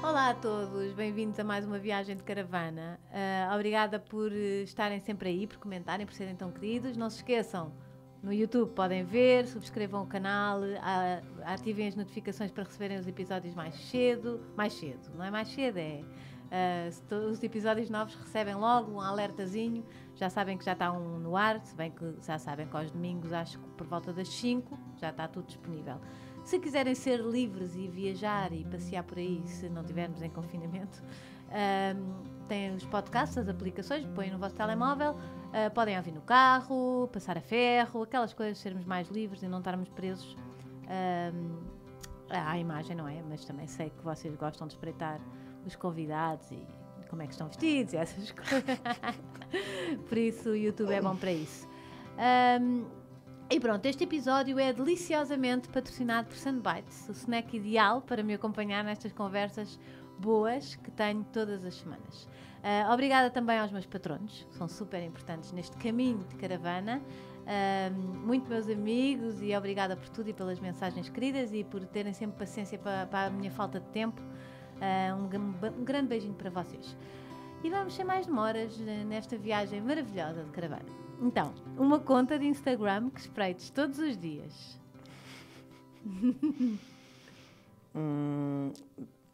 Olá a todos, bem-vindos a mais uma viagem de caravana. Uh, obrigada por eh, estarem sempre aí, por comentarem, por serem tão queridos. Não se esqueçam, no YouTube podem ver, subscrevam o canal, uh, ativem as notificações para receberem os episódios mais cedo. Mais cedo, não é mais cedo, é. Uh, os episódios novos recebem logo um alertazinho. Já sabem que já está um no ar, se bem que já sabem que aos domingos, acho que por volta das 5, já está tudo disponível. Se quiserem ser livres e viajar e passear por aí, se não tivermos em confinamento, têm os podcasts, as aplicações, põem no vosso telemóvel, uh, podem ouvir no carro, passar a ferro, aquelas coisas, sermos mais livres e não estarmos presos um, à imagem, não é? Mas também sei que vocês gostam de espreitar os convidados e como é que estão vestidos e essas coisas. Por isso, o YouTube é bom para isso. Um, e pronto, este episódio é deliciosamente patrocinado por Sandbites, o snack ideal para me acompanhar nestas conversas boas que tenho todas as semanas. Uh, obrigada também aos meus patronos, que são super importantes neste caminho de caravana. Uh, muito meus amigos e obrigada por tudo e pelas mensagens queridas e por terem sempre paciência para, para a minha falta de tempo. Uh, um, um, grande beijinho para vocês. E vamos sem mais demoras eh, nesta viagem maravilhosa de caravana. Então, uma conta de Instagram que espreites todos os dias. Hum,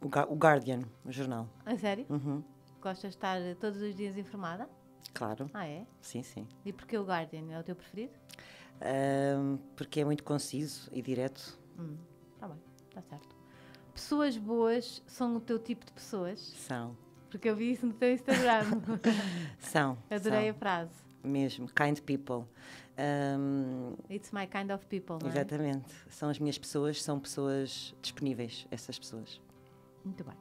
o, Guardian, o jornal. A sério? Uhum. Gostas de estar todos os dias informada? Claro. Ah, é? Sim, sim. E porquê o Guardian? É o teu preferido? porque é muito conciso e direto. Hum, tá bem, tá certo. Pessoas boas são o teu tipo de pessoas? São. Porque eu vi isso no teu Instagram. São. Adorei a frase mesmo, kind people. Um, It's my kind of people. É? Exatamente. É? São as minhas pessoas, são pessoas disponíveis, essas pessoas. Muito bem.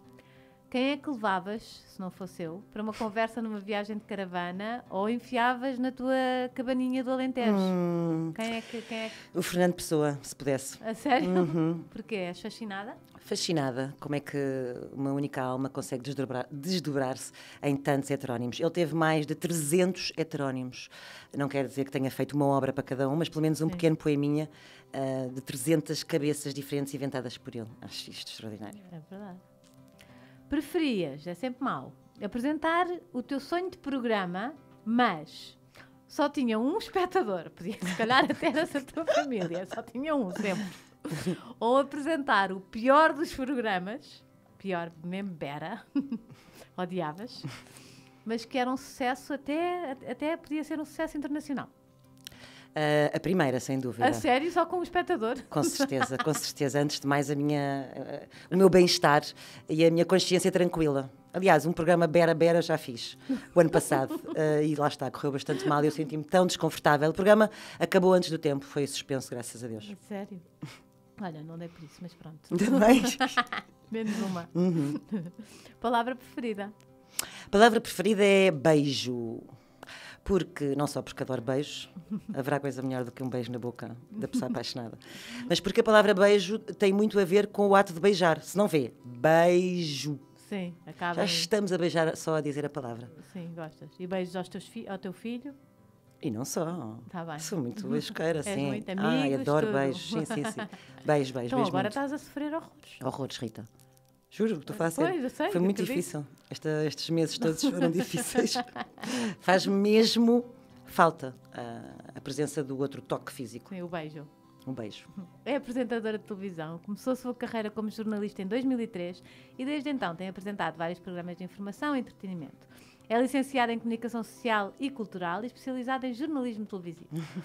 Quem é que levavas, se não fosse eu, para uma conversa numa viagem de caravana ou enfiavas na tua cabaninha do Alentejo? Hum, quem, é que, quem é que... O Fernando Pessoa, se pudesse. A sério? Uhum. Porquê? És fascinada? Fascinada. Como é que uma única alma consegue desdobrar-se desdobrar em tantos heterónimos? Ele teve mais de 300 heterónimos. Não quer dizer que tenha feito uma obra para cada um, mas pelo menos um Sim. pequeno poeminha uh, de 300 cabeças diferentes inventadas por ele. Acho isto extraordinário. É verdade preferias, é sempre mau, apresentar o teu sonho de programa, mas só tinha um espectador, podia se calhar até nessa tua família, só tinha um sempre. Ou apresentar o pior dos programas, pior membera, odiavas, mas que era um sucesso até, até podia ser um sucesso internacional. Uh, a primeira, sem dúvida. A sério, só como espectador? Com certeza, com certeza. Antes de mais, a minha, uh, o meu bem-estar e a minha consciência tranquila. Aliás, um programa Bera Bera já fiz o ano passado uh, e lá está, correu bastante mal. Eu senti-me tão desconfortável. O programa acabou antes do tempo, foi suspenso, graças a Deus. É sério? Olha, não é por isso, mas pronto. Também? Menos uma. Uhum. Palavra preferida? Palavra preferida é beijo porque não só porque adoro beijos, haverá coisa melhor do que um beijo na boca da pessoa apaixonada, mas porque a palavra beijo tem muito a ver com o ato de beijar. Se não vê, beijo. Sim, acaba. Já aí. estamos a beijar só a dizer a palavra. Sim, gostas. E beijos aos teus ao teu filho? E não só. Tá bem. Sou muito beijoqueira, sim. Muito amigos, Ai, adoro tudo. beijos. Sim, sim, sim. Beijos, beijos. Então beijo agora muito. estás a sofrer horrores. Horrores, Rita. Juro, estou a ah, fazer. sei, Foi muito difícil. Esta, estes meses todos foram difíceis. Faz mesmo falta a, ah, a, presença do outro toque físico. Sim, o beijo. Um beijo. É apresentadora de televisão. Começou a sua carreira como jornalista em 2003 e desde então tem apresentado vários programas de informação e entretenimento. É licenciada em Comunicação Social e Cultural e especializada em jornalismo televisivo.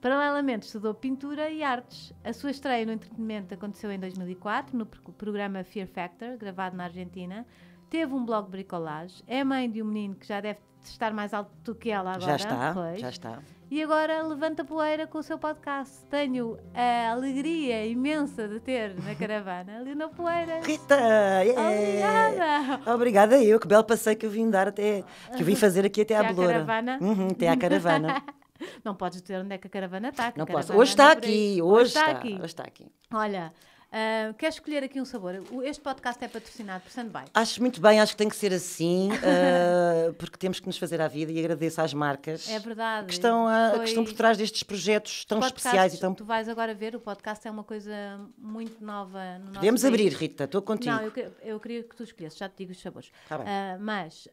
Paralelamente, estudou pintura e artes. A sua estreia no entretenimento aconteceu em 2004, no programa Fear Factor, gravado na Argentina. Teve um blog de bricolage. É mãe de um menino que já deve estar mais alto do que ela agora. Já está, pois. já está. E agora levanta poeira com o seu podcast. Tenho a alegria imensa de ter na caravana a Leona Poeira. Rita! Yeah. Obrigada! Obrigada eu, que belo passeio que eu vim dar até, que eu vim fazer aqui até à Beloura. Até à caravana. Uhum, até à caravana. Não podes dizer onde é que a caravana está. Não posso. Hoje está aqui. Hoje, hoje está, está, aqui. Hoje está aqui. Olha, uh, queres escolher aqui um sabor? Este podcast é patrocinado por Sandby. Acho muito bem, acho que tem que ser assim, uh, porque temos que nos fazer à vida e agradeço às marcas é verdade, que, estão a, ah, foi... que estão por trás destes projetos tão podcast, especiais. E tão... Tu vais agora ver, o podcast é uma coisa muito nova. No Podemos abrir, Rita, estou contigo. Não, eu, eu, queria que tu escolhesses, já te digo os sabores. Tá bem. Uh, mas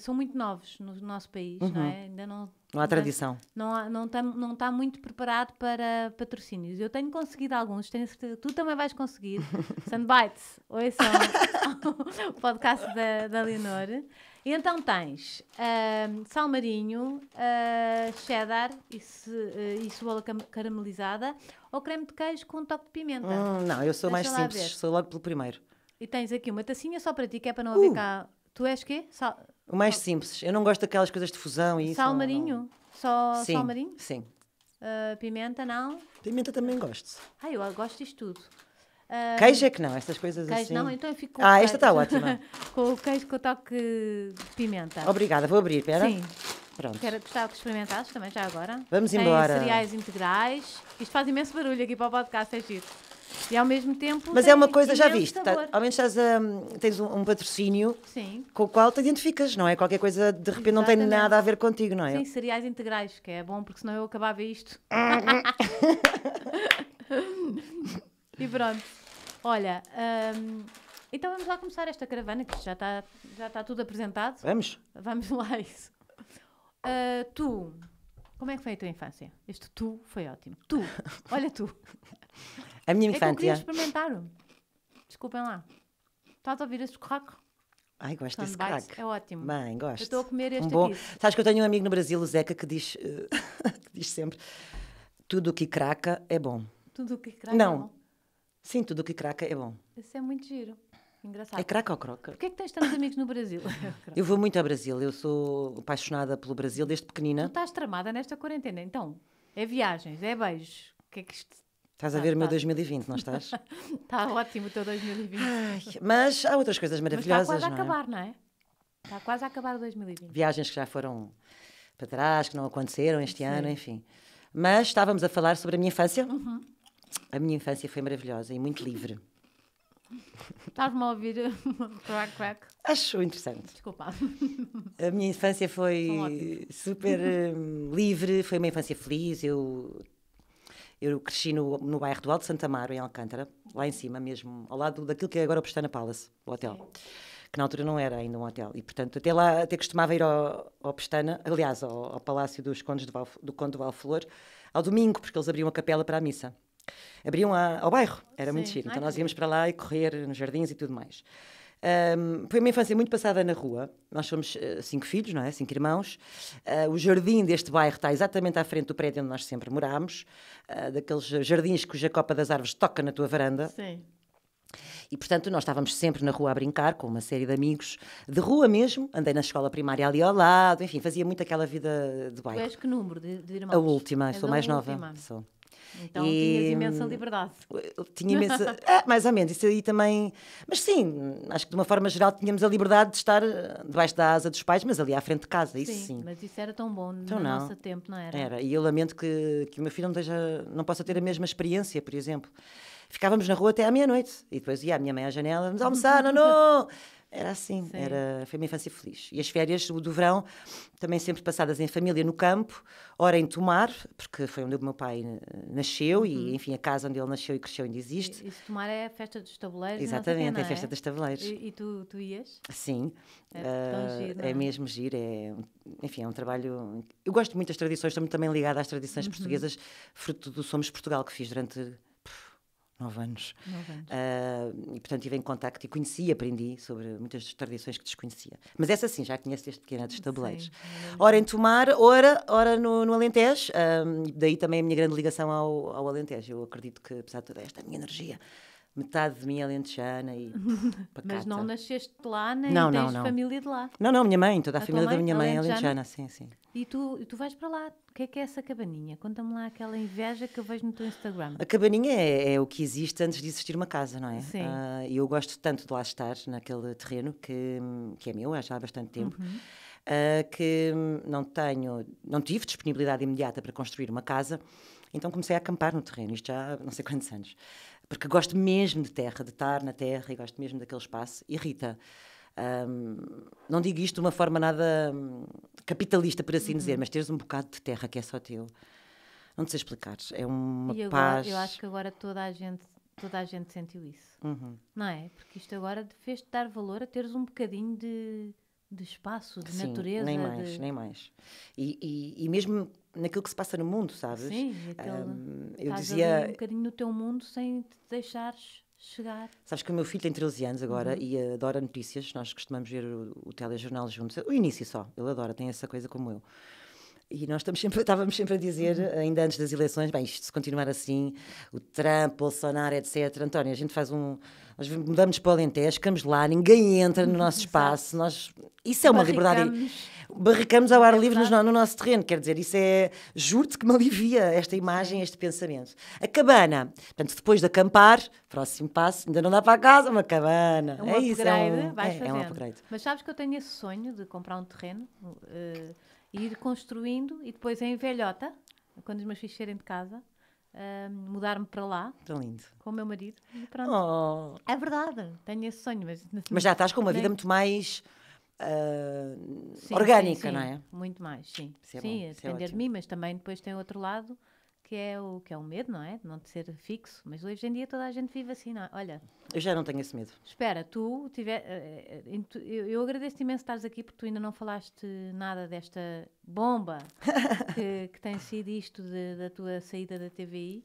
são muito novos no nosso país, uhum. não é? Ainda não não há tradição. Não, não, está não tá muito preparado para patrocínios. Eu tenho conseguido alguns, tenho certeza. Tu também vais conseguir. oi só o podcast da, da Leonor. E então tens uh, salmarinho, uh, cheddar e, se, uh, ah, e cebola caramelizada ou creme de queijo com um toque de pimenta. Hum, não, eu sou Deixa mais simples, sou logo pelo primeiro. E tens aqui uma tacinha só para ti, que é para não uh! haver cá... Tu és quê? Sal... O mais simples. Eu não gosto daquelas coisas de fusão e Sal isso, marinho? Não... Só sim, sal marinho? Sim. Uh, pimenta, não? Pimenta também gosto. Ah, eu gosto disto tudo. Uh, queijo é que não, estas coisas queijo assim. Não, então eu fico com Ah, esta está ótima. com o queijo com o toque de pimenta. Obrigada, vou abrir, pera. Sim. Pronto. Quero, gostava que experimentasses também já agora. Vamos Tem embora. cereais integrais. Isto faz imenso barulho aqui para o podcast, é giro. E ao mesmo tempo. Mas é uma coisa, já viste, tá, ao menos estás a, tens um, um patrocínio Sim. com o qual te identificas, não é? Qualquer coisa de repente Exatamente. não tem nada a ver contigo, não é? Sim, cereais integrais, que é bom, porque senão eu acabava isto. e pronto. Olha, hum, então vamos lá começar esta caravana, que já está, já está tudo apresentado. Vamos? Vamos lá, isso. Uh, tu, como é que foi a tua infância? Este tu foi ótimo. Tu, olha tu. A minha infância. É que eu queria experimentar. Desculpem lá. Estás a ouvir esse corraco? Ai, gosto desse crack. É ótimo. Bem, gosto. Eu estou a comer este um bom... aqui. Sabes que eu tenho um amigo no Brasil, o Zeca, que diz, eh, que diz sempre: tudo o que craca é bom. Tudo o que craca é Não. é bom. Sim, tudo o que craca é bom. Isso é muito giro. Engraçado. É craca ou croca? Porquê é que tens tantos amigos no Brasil? É eu vou muito ao Brasil. Eu sou apaixonada pelo Brasil desde pequenina. Tu estás tramada nesta quarentena, então. É viagens, é beijos. O que é que isto Estás a tá, ver tá. o meu 2020, tá. não estás? está ótimo o teu 2020. Ai, mas há outras coisas tá maravilhosas. está quase não a acabar, é? não é? Está é? quase a acabar o 2020. Viagens que já foram para trás, que não aconteceram este Sim. ano, enfim. Mas estávamos a falar sobre a minha infância. Uhum. A minha infância foi maravilhosa e muito livre. Estás-me a ouvir crack, crack? Acho interessante. Desculpa. A minha infância foi super hum, livre, foi uma infância feliz. Eu eu cresci no, no bairro do Alto Santa Amaro, em Alcântara, lá em cima mesmo, ao lado daquilo que é agora o Pestana Palace, o hotel. Que na altura não era ainda um hotel. E, portanto, até lá, até costumava ir ao, ao Pestana, aliás, ao, ao Palácio dos Condes Val, do Conde de Valflor, ao domingo, porque eles abriam a capela para a missa. Abriam a, ao bairro, era Sim. muito chique. Então nós íamos para lá e correr nos jardins e tudo mais. Um, foi uma infância muito passada na rua. Nós somos uh, cinco filhos, não é? Cinco irmãos. Uh, o jardim deste bairro está exatamente à frente do prédio onde nós sempre morámos, uh, ah, daqueles jardins cuja copa das árvores toca na tua varanda. Sim. E, portanto, nós estávamos sempre na rua a brincar com uma série de amigos, de rua mesmo. Andei na escola primária ali ao lado, enfim, fazia muito aquela vida de bairro. Tu és que número de, de irmãos? A última, sou mais última. nova. Sou. Então e, tinhas hum, imensa liberdade. Tinha imensa. ah, mais ou menos, isso aí também. Mas sim, acho que de uma forma geral tínhamos a liberdade de estar ah, debaixo da asa dos pais, mas ali à frente de casa, isso sim. sim. Mas isso era tão bom então, no não. nosso tempo, não era? Era, e eu lamento que, que o meu filho não, esteja, não possa ter a mesma experiência, por exemplo. Ficávamos na rua até à meia-noite e depois ia a minha mãe à janela, vamos almoçar, não, não! Era assim, Sim. era, foi uma infância feliz. E as férias do, do, verão, também sempre passadas em família, no campo, ora em Tomar, porque foi onde o meu pai eh, nasceu uhum. e, enfim, a casa onde ele nasceu e cresceu ainda existe. E, e Tomar é a festa dos tabuleiros? Exatamente, é a festa é? dos tabuleiros. E, e, tu, tu ias? Sim. É, uh, giro, é? é mesmo giro, é, enfim, é um trabalho... Eu gosto muito das tradições, estou muito também ligada às tradições uhum. portuguesas, fruto do Somos Portugal que fiz durante nove anos. Nove anos. Uh, e, portanto, tive em contacto e conheci aprendi sobre muitas tradições que desconhecia. Mas essa sim, já conheço desde pequena, dos tabuleiros. sim. É ora em Tomar, ora, ora no, no Alentejo. Uh, daí também a minha grande ligação ao, ao Alentejo. Eu acredito que, apesar de toda esta minha energia, metade de mim é lentejana e pacata. Mas não nasceste lá nem não, tens não, não. família de lá? Não, não, minha mãe, toda a, a família mãe, da minha mãe é lentejana, sim, sim. E tu, tu vais para lá, o que é que é essa cabaninha? Conta-me lá aquela inveja que eu vejo no teu Instagram. A cabaninha é, é o que existe antes de existir uma casa, não é? Sim. Uh, eu gosto tanto de lá estar, naquele terreno que, que é meu, já há bastante tempo. Uhum. Uh, que não tenho, não tive disponibilidade imediata para construir uma casa, então comecei a acampar no terreno, isto já há não sei quantos anos porque gosto mesmo de terra, de estar na terra e gosto mesmo daquele espaço. Irrita. Um, não digo isto de uma forma nada hum, capitalista, por assim uhum. dizer, mas teres um bocado de terra que é só teu. Não te sei explicar. É uma e agora, paz. Eu acho que agora toda a gente toda a gente sentiu isso. Uhum. Não é? Porque isto agora fez-te dar valor a teres um bocadinho de, de espaço, de Sim, natureza. Nem mais, de... nem mais. E, e, e, mesmo naquilo que se passa no mundo, sabes? Sim, então aquele, um, eu dizia. um bocadinho no teu mundo sem te deixares chegar. Sabes que o meu filho tem 13 anos agora uhum. e adora notícias. Nós costumamos ver o, o telejornal juntos. O início só, ele adora, tem essa coisa como eu. E nós estamos sempre, estávamos sempre a dizer, uhum. ainda antes das eleições, bem, isto se continuar assim, o Trump, Bolsonaro, etc. António, a gente faz um nós mudamos para o Alentejo, ficamos lá, ninguém entra no nosso espaço, nós, isso é uma liberdade. Barricamos ao ar livre no, no nosso terreno, quer dizer, isso é, juro-te que me alivia esta imagem, é. este pensamento. A cabana, portanto, depois de acampar, próximo passo, ainda não dá para casa, uma cabana. É um é isso, é um, vais é, É um upgrade. Mas sabes que eu tenho esse sonho de comprar um terreno, uh, ir construindo e depois em velhota, quando os meus filhos saírem de casa, mudar-me para lá. lindo. Com o meu marido. E pronto. Oh. É verdade, tenho esse sonho. Mas, mas já estás com uma vida muito mais uh, sim, orgânica, sim, sim. não é? Muito mais, sim. É sim, bom, a é depender é de mim, mas também depois tem outro lado que é o que é o medo, não é? De não ser fixo, mas hoje em dia toda a gente vive assim, não é? Olha. Eu já não tenho esse medo. Espera, tu tiver eh, eh, eu, agradeço-te imenso estares aqui porque tu ainda não falaste nada desta bomba que, que tem sido isto de, da tua saída da TVI.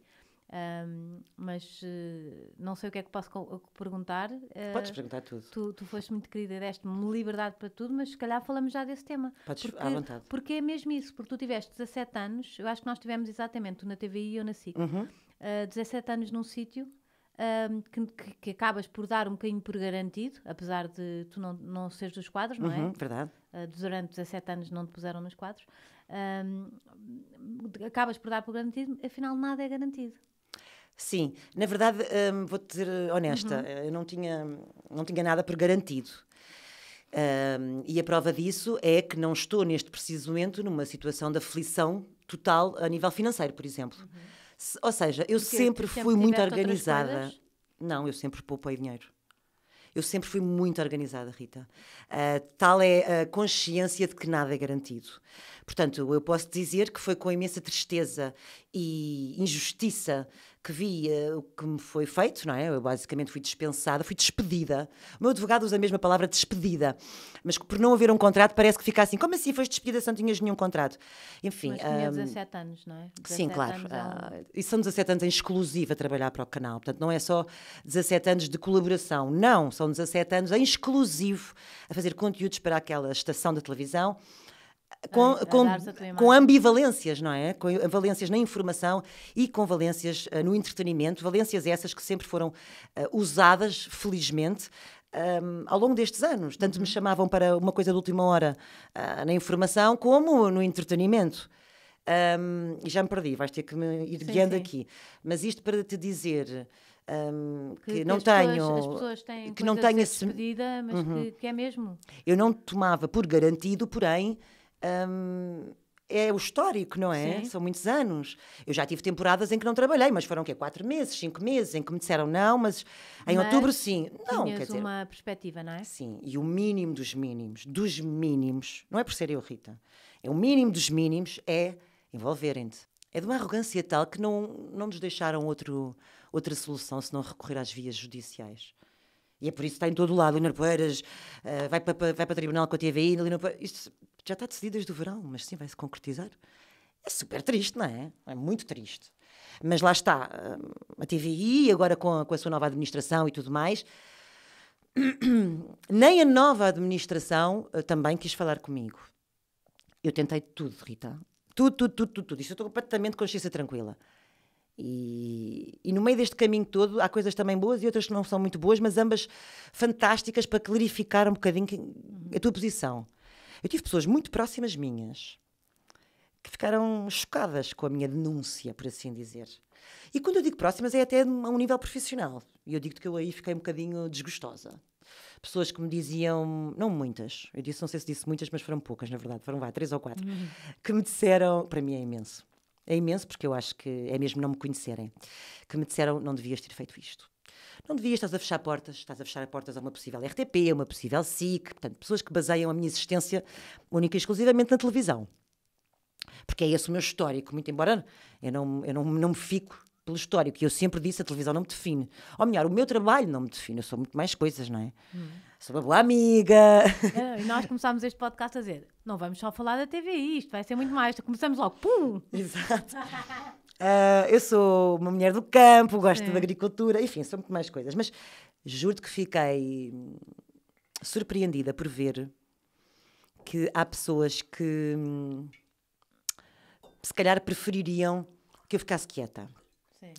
Um, mas uh, não sei o que é que posso perguntar. Uh, Podes perguntar tudo. Tu, tu foste muito querida, deste-me liberdade para tudo, mas se calhar falamos já desse tema. Podes, porque, à vontade. Porque é mesmo isso, porque tu tiveste 17 anos, eu acho que nós tivemos exatamente, tu na TVI e eu na SIC, uhum. uh, eh, 17 anos num sítio. que, que, que, acabas por dar um bocadinho por garantido, apesar de tu não, não seres dos quadros, não é? uhum, é? Verdade. Uh, durante 17 anos não te puseram nos quadros. Um, acabas por dar por garantido, afinal nada é garantido. Sim, na verdade, um, vou-te ser eh, honesta, uhum. Eh, eu não tinha, não tinha nada por garantido. Um, e a prova disso é que não estou, neste preciso momento, numa situação de aflição total a nível financeiro, por exemplo. Uhum. Se, ou seja, eu Porque sempre é fui muito organizada. Não, eu sempre poupei dinheiro. Eu sempre fui muito organizada, Rita. Uh, tal é a consciência de que nada é garantido. Portanto, eu posso dizer que foi com imensa tristeza e injustiça que vi o que me foi feito, não é? Eu basicamente fui dispensada, fui despedida. O meu advogado usa a mesma palavra despedida, mas por não haver um contrato parece que fica assim, como assim foste despedida se não tinhas nenhum contrato? Enfim. Mas tinha um, ah, 17 anos, não é? Sim, claro. Uh, e são 17 anos em exclusiva a trabalhar para o canal, portanto não é só 17 anos de colaboração, não, são 17 anos em exclusivo a fazer conteúdos para aquela estação da televisão com, com, com, ambivalências, não é? Com valências na informação e com valências uh, no entretenimento, valências essas que sempre foram uh, usadas, felizmente, um, ehm, ao longo destes anos. Tanto me uhum. chamavam para uma coisa de última hora uh, na informação como no entretenimento. Um, ehm, e já me perdi, vais ter que me ir sim, guiando sim. aqui. Mas isto para te dizer. Um, ehm, que, que, não tenho pessoas, que não tenho essa mas uhum. que, que é mesmo eu não tomava por garantido porém um, é o histórico, não é? Sim. São muitos anos. Eu já tive temporadas em que não trabalhei, mas foram o quê? Quatro meses, cinco meses, em que me disseram não, mas em mas outubro sim. Não, quer dizer. uma perspectiva, não é? Sim, e o mínimo dos mínimos, dos mínimos, não é por ser eu, Rita, é o mínimo dos mínimos é envolverem-te. É de uma arrogância tal que não, não nos deixaram outro, outra solução se não recorrer às vias judiciais. E é por isso que está em todo o lado. Leonor Poeiras uh, vai, para, vai para tribunal com a TVI. isto já está decidido desde o verão, mas sim, vai se concretizar. É super triste, não é? É muito triste. Mas lá está, eh, a TVI, agora com a, com a sua nova administração e tudo mais. Nem a nova administração eh, também quis falar comigo. Eu tentei tudo, Rita. Tudo, tudo, tudo, tudo, tudo. eu estou completamente consciência tranquila. E, e, no meio deste caminho todo há coisas também boas e outras que não são muito boas, mas ambas fantásticas para clarificar um bocadinho que, a tua posição. Eu tive pessoas muito próximas minhas que ficaram chocadas com a minha denúncia, por assim dizer. E quando eu digo próximas é até a um nível profissional. E eu digo que eu aí fiquei um bocadinho desgostosa. Pessoas que me diziam, não muitas, eu disse, não sei se disse muitas, mas foram poucas, na verdade, foram vai, três ou quatro, uhum. que me disseram, para mim é imenso é imenso, porque eu acho que é mesmo não me conhecerem. Que me disseram, não devias ter feito isto. Não devias, estás a fechar portas, estás a fechar portas a uma possível RTP, a uma possível SIC, portanto, pessoas que baseiam a minha existência única e exclusivamente na televisão. Porque é esse o meu histórico, muito embora eu não, eu não, não me fico pelo histórico, e eu sempre disse, a televisão não me define. Ou melhor, o meu trabalho não me define, eu sou muito mais coisas, não é? Hum sobre a Boa Amiga. e nós começámos este podcast a dizer: não vamos só falar da TV, isto vai ser muito mais. Então começamos logo, pum! Exato. Uh, eu sou uma mulher do campo, gosto da agricultura, enfim, são muito mais coisas. Mas juro-te que fiquei surpreendida por ver que há pessoas que se calhar prefeririam que eu ficasse quieta. Sim.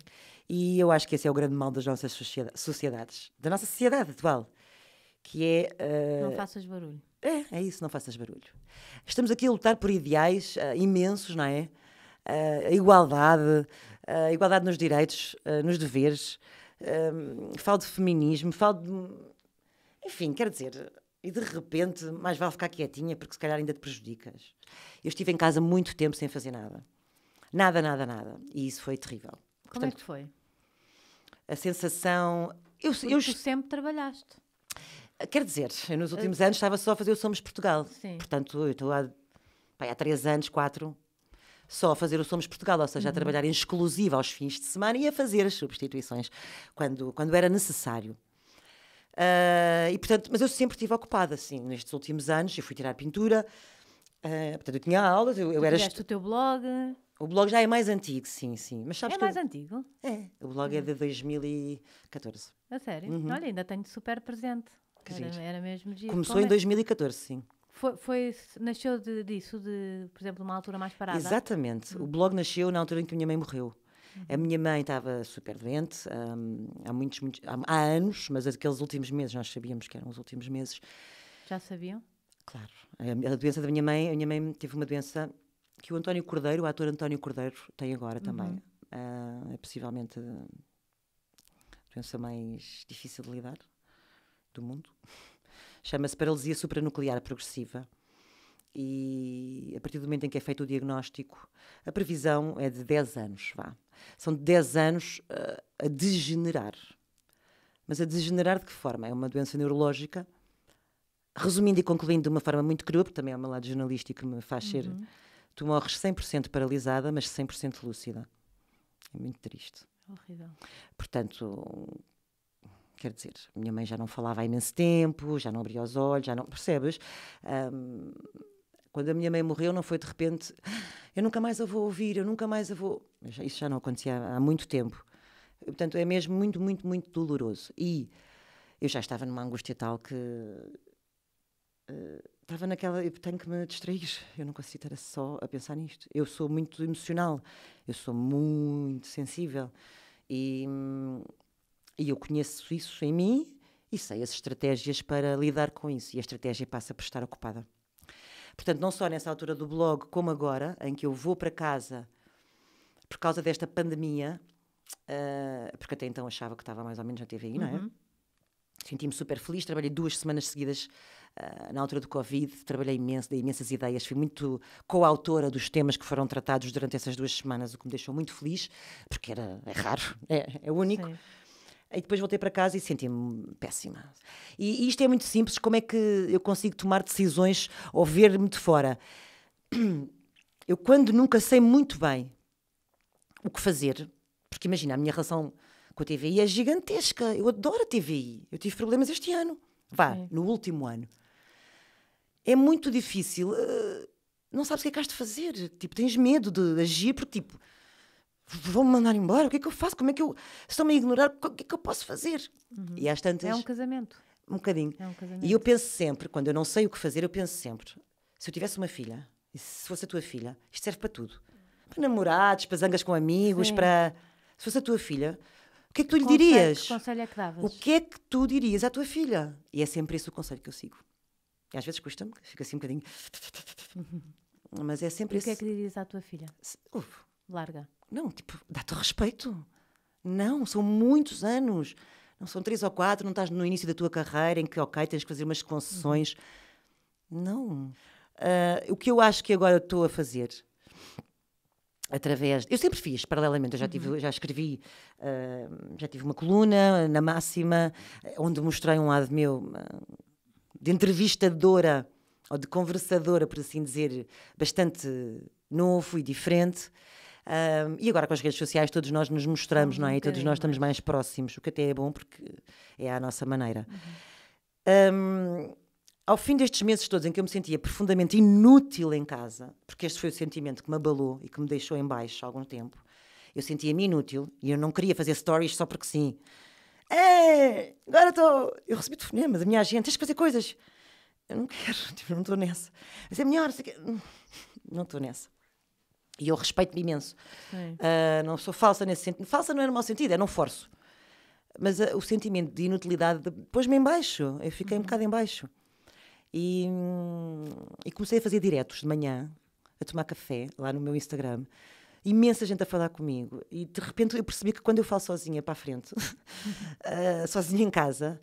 E eu acho que esse é o grande mal das nossas sociedades, da nossa sociedade atual que é... Uh... Não faças barulho. É, é isso, não faças barulho. Estamos aqui a lutar por ideais uh, imensos, não é? Uh, igualdade, igualdade nos direitos, nos deveres, falo de feminismo, falo de... Enfim, quer dizer, e de repente mais vale ficar quietinha porque se calhar ainda te prejudicas. Eu estive em casa muito tempo sem fazer nada. Nada, nada, nada. E isso foi terrível. Como é Portanto, é que foi? A sensação... Eu, eu... Tu sempre trabalhaste. Quer dizer, eu nos eh, últimos anos estava só a fazer o Somos Portugal. Sim. Portanto, eu estou há, há três anos, quatro, só a fazer o Somos Portugal, ou seja, uhum. a trabalhar em exclusiva aos fins de semana e a fazer as substituições quando, quando era necessário. Uh, e portanto, mas eu sempre estive ocupada, assim, nestes últimos anos, eu fui tirar pintura, uh, portanto, eu tinha aulas, eu, eu era... Tu o teu blog... O blog já é mais antigo, sim, sim. Mas sabes é mais antigo? É, o blog é uhum. de 2014. A sério? Uhum. Olha, ainda tenho super presente era, era mesmo dia. Começou Como em é? 2014, sim. Foi, foi, nasceu de, disso, de, por exemplo, numa altura mais parada? Exatamente. Hum. O blog nasceu na altura em que a minha mãe morreu. A uhum. minha mãe estava super doente hum, há, muitos, muitos há, há, anos, mas aqueles últimos meses, nós sabíamos que eram os últimos meses. Já sabiam? Claro. A, a doença da minha mãe, a minha mãe teve uma doença que o António Cordeiro, o ator António Cordeiro, tem agora também. Uhum. Uh, é possivelmente a doença mais difícil de lidar, do mundo. Chama-se paralisia supranuclear progressiva. E a partir do momento em que é feito o diagnóstico, a previsão é de 10 anos, vá. São 10 anos uh, a degenerar. Mas a degenerar de que forma? É uma doença neurológica. Resumindo e concluindo de uma forma muito crua, porque também é uma lado jornalístico que me faz uhum. ser. Tu morres 100% paralisada, mas 100% lúcida. É muito triste. Horrível. Portanto, Quer dizer, minha mãe já não falava há imenso tempo, já não abria os olhos, já não. Percebes? Um, quando a minha mãe morreu, não foi de repente, eu nunca mais a vou ouvir, eu nunca mais a vou. Isso já não acontecia há muito tempo. Portanto, é mesmo muito, muito, muito doloroso. E eu já estava numa angústia tal que. Uh, estava naquela. Eu tenho que me distrair. Eu não consigo estar só a pensar nisto. Eu sou muito emocional. Eu sou muito sensível. E. Hum, e eu conheço isso em mim e sei as estratégias para lidar com isso. E a estratégia passa por estar ocupada. Portanto, não só nessa altura do blog, como agora, em que eu vou para casa por causa desta pandemia, uh, porque até então achava que estava mais ou menos na TVI, uhum. não é? Uhum. Senti-me super feliz, trabalhei duas semanas seguidas uh, na altura do Covid, trabalhei imenso, dei imensas ideias, fui muito coautora dos temas que foram tratados durante essas duas semanas, o que me deixou muito feliz, porque era, é raro, é, é único. Sim. E depois voltei para casa e senti-me péssima. E, isto é muito simples: como é que eu consigo tomar decisões ou ver-me de fora? Eu, quando nunca sei muito bem o que fazer, porque imagina, a minha relação com a TVI é gigantesca. Eu adoro a TVI. Eu tive problemas este ano, vá, é. no último ano. É muito difícil. Eh, não sabes o que é que has de fazer. Tipo, tens medo de agir, porque, tipo, vão-me mandar embora, o que é que eu faço? Como é que eu. Estão-me a ignorar, o que é que eu posso fazer? Uhum. E às tantas. É um casamento. Um bocadinho. É um casamento. E eu penso sempre, quando eu não sei o que fazer, eu penso sempre: se eu tivesse uma filha, e se fosse a tua filha, isto serve para tudo. Para namorados, para zangas com amigos, Sim. para. Se fosse a tua filha, o que é que tu lhe conselho, dirias? Que conselho é que davas? O que é que tu dirias à tua filha? E é sempre esse o conselho que eu sigo. E às vezes custa-me, fica assim um bocadinho. Uhum. Mas é sempre e esse. O que é que dirias à tua filha? Larga. Não, tipo, dá-te respeito. Não, são muitos anos. Não são três ou quatro, não estás no início da tua carreira em que, ok, tens que fazer umas concessões. Não. Uh, o que eu acho que agora estou a fazer através. Eu sempre fiz, paralelamente, eu já, tive, uhum. já escrevi, uh, já tive uma coluna na Máxima, onde mostrei um lado meu ah, de entrevistadora ou de conversadora, por assim dizer, bastante novo e diferente. Um, e agora com as redes sociais todos nós nos mostramos, não é? E todos nós estamos mais próximos, o que até é bom porque é à nossa maneira. Uhum. Um, ao fim destes meses todos em que eu me sentia profundamente inútil em casa, porque este foi o sentimento que me abalou e que me deixou em baixo há algum tempo, eu sentia-me inútil e eu não queria fazer stories só porque sim. É, agora estou. Eu recebi telefonemas da minha agente, tens que fazer coisas. Eu não quero, tipo, não estou nessa. Mas é melhor, não estou nessa. E eu respeito-me imenso. Uh, não sou falsa nesse sentido. Falsa não é no mau sentido, é não forço. Mas uh, o sentimento de inutilidade pôs-me em baixo. Eu fiquei uhum. um bocado em baixo. E, e, comecei a fazer diretos de manhã, a tomar café, lá no meu Instagram. Imensa gente a falar comigo. E de repente eu percebi que quando eu falo sozinha para a frente, uh, sozinha em casa,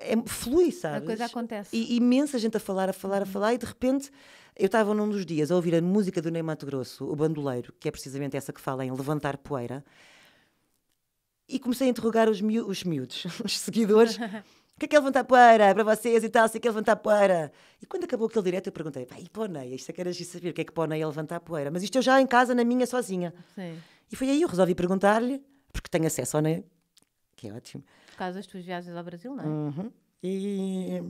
é, flui, sabes? A coisa acontece. E imensa gente a falar, a falar, a uhum. falar, e de repente eu estava num dos dias a ouvir a música do Ney Mato Grosso, o bandoleiro, que é precisamente essa que fala em levantar poeira, e comecei a interrogar os, miú os miúdos, os seguidores. O que é que é levantar poeira para vocês e tal? Sei que é levantar poeira. E quando acabou aquele direto, eu perguntei: vai e poneia? Isto é que era de saber o que é que poneia é levantar poeira. Mas isto eu já em casa, na minha, sozinha. Sim. E foi aí eu resolvi perguntar-lhe, porque tenho acesso ao Ney, que é ótimo. Por causa das tuas viagens ao Brasil, não é? Uhum. E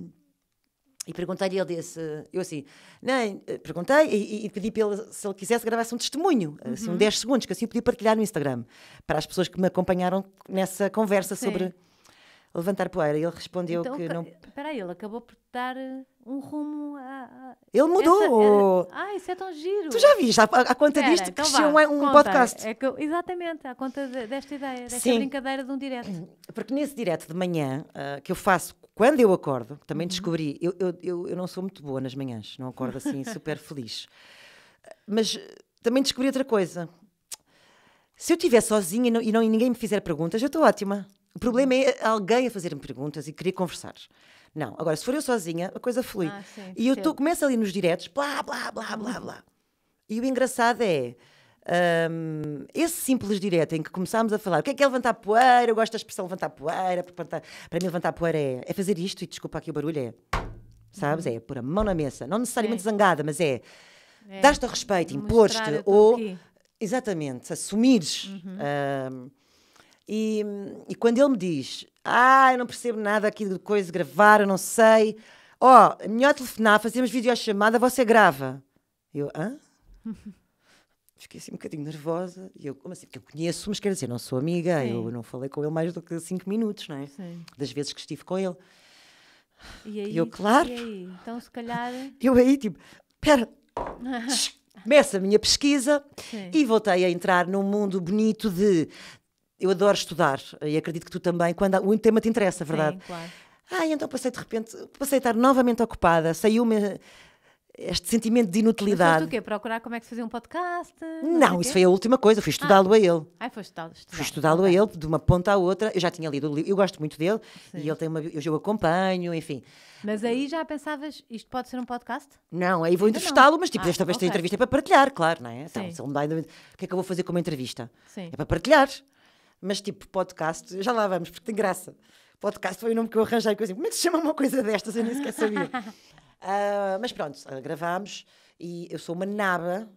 e perguntei-lhe ele disse, eu assim, nem, perguntei e, e, pedi ele se ele quisesse gravasse um testemunho, uhum. assim, um 10 uhum. segundos, que assim eu podia partilhar no Instagram, para as pessoas que me acompanharam nessa conversa Sim. sobre levantar poeira. Ele respondeu então, que não. Espera aí, ele acabou por dar eh, um rumo a. Ele mudou! Essa... Ah, isso é tão giro! Tu já viste, à, conta Pera, disto, então cresceu vá, um, podcast. É que, exatamente, à conta de, desta ideia, desta Sim. brincadeira de um direto. Porque nesse direto de manhã, uh, que eu faço quando eu acordo, também uhum. descobri, eu, eu, eu, eu, não sou muito boa nas manhãs, não acordo assim super feliz. Mas eh, também descobri outra coisa. Se eu estiver sozinha e, não, e, não, e ninguém me fizer perguntas, eu estou ótima. O problema é eh, alguém a fazer-me perguntas e querer conversar. Não, agora, se for eu sozinha, a coisa flui. Ah, sim, e eu tô, começo ali nos diretos, blá, blá, blá, blá, uhum. blá. E o engraçado é um, esse simples direto em que começámos a falar o que é que é levantar poeira, eu gosto da expressão levantar poeira, para mim levantar poeira é, é fazer isto, e desculpa aqui o barulho, é, sabes, uhum. é pôr a mão na mesa, não necessariamente é. zangada, mas é, é. dar-te respeito, impor-te, ou, aqui. exatamente, assumires. Uhum. Um, e, e quando ele me diz, ah, eu não percebo nada aqui de coisa, gravar, eu não sei. Ó, oh, melhor telefonar, fazemos videochamada, você grava. Eu, hã? fiquei assim um bocadinho nervosa. E eu, como assim? Porque eu conheço, mas quer dizer, não sou amiga, Sim. eu não falei com ele mais do que cinco minutos, não é? Sim. Das vezes que estive com ele. E aí? eu, claro. E aí? Então, se calhar. Eu aí, tipo, pera, começa a minha pesquisa Sim. e voltei a entrar num mundo bonito de. Eu adoro estudar e acredito que tu também, quando o tema te interessa, verdade? Sim, claro. Ah, então passei de repente, passei a estar novamente ocupada, saiu-me este sentimento de inutilidade. Mas o quê? Procurar como é que se fazia um podcast? Não, isso foi a última coisa, ah. eu fui estudá-lo ah. a ele. Ah, foi estudá-lo. Estudá fui estudá-lo okay. a ele, de uma ponta à outra. Eu já tinha lido o livro, eu gosto muito dele Sim. e ele tem uma, eu, o acompanho, enfim. Mas aí já pensavas, isto pode ser um podcast? Não, aí vou entrevistá-lo, mas tipo, ah, desta vez okay. entrevista é para partilhar, claro, não é? Então, se ele me dá, o que é que eu vou fazer com uma entrevista? Sim. É para partilhar. Mas tipo, podcast, já lá vamos, porque tem graça. Podcast foi o nome que eu arranjei, que eu assim, como é que se chama uma coisa destas? Eu nem sequer sabia. Uh, mas pronto, ah, gravámos e eu sou uma naba.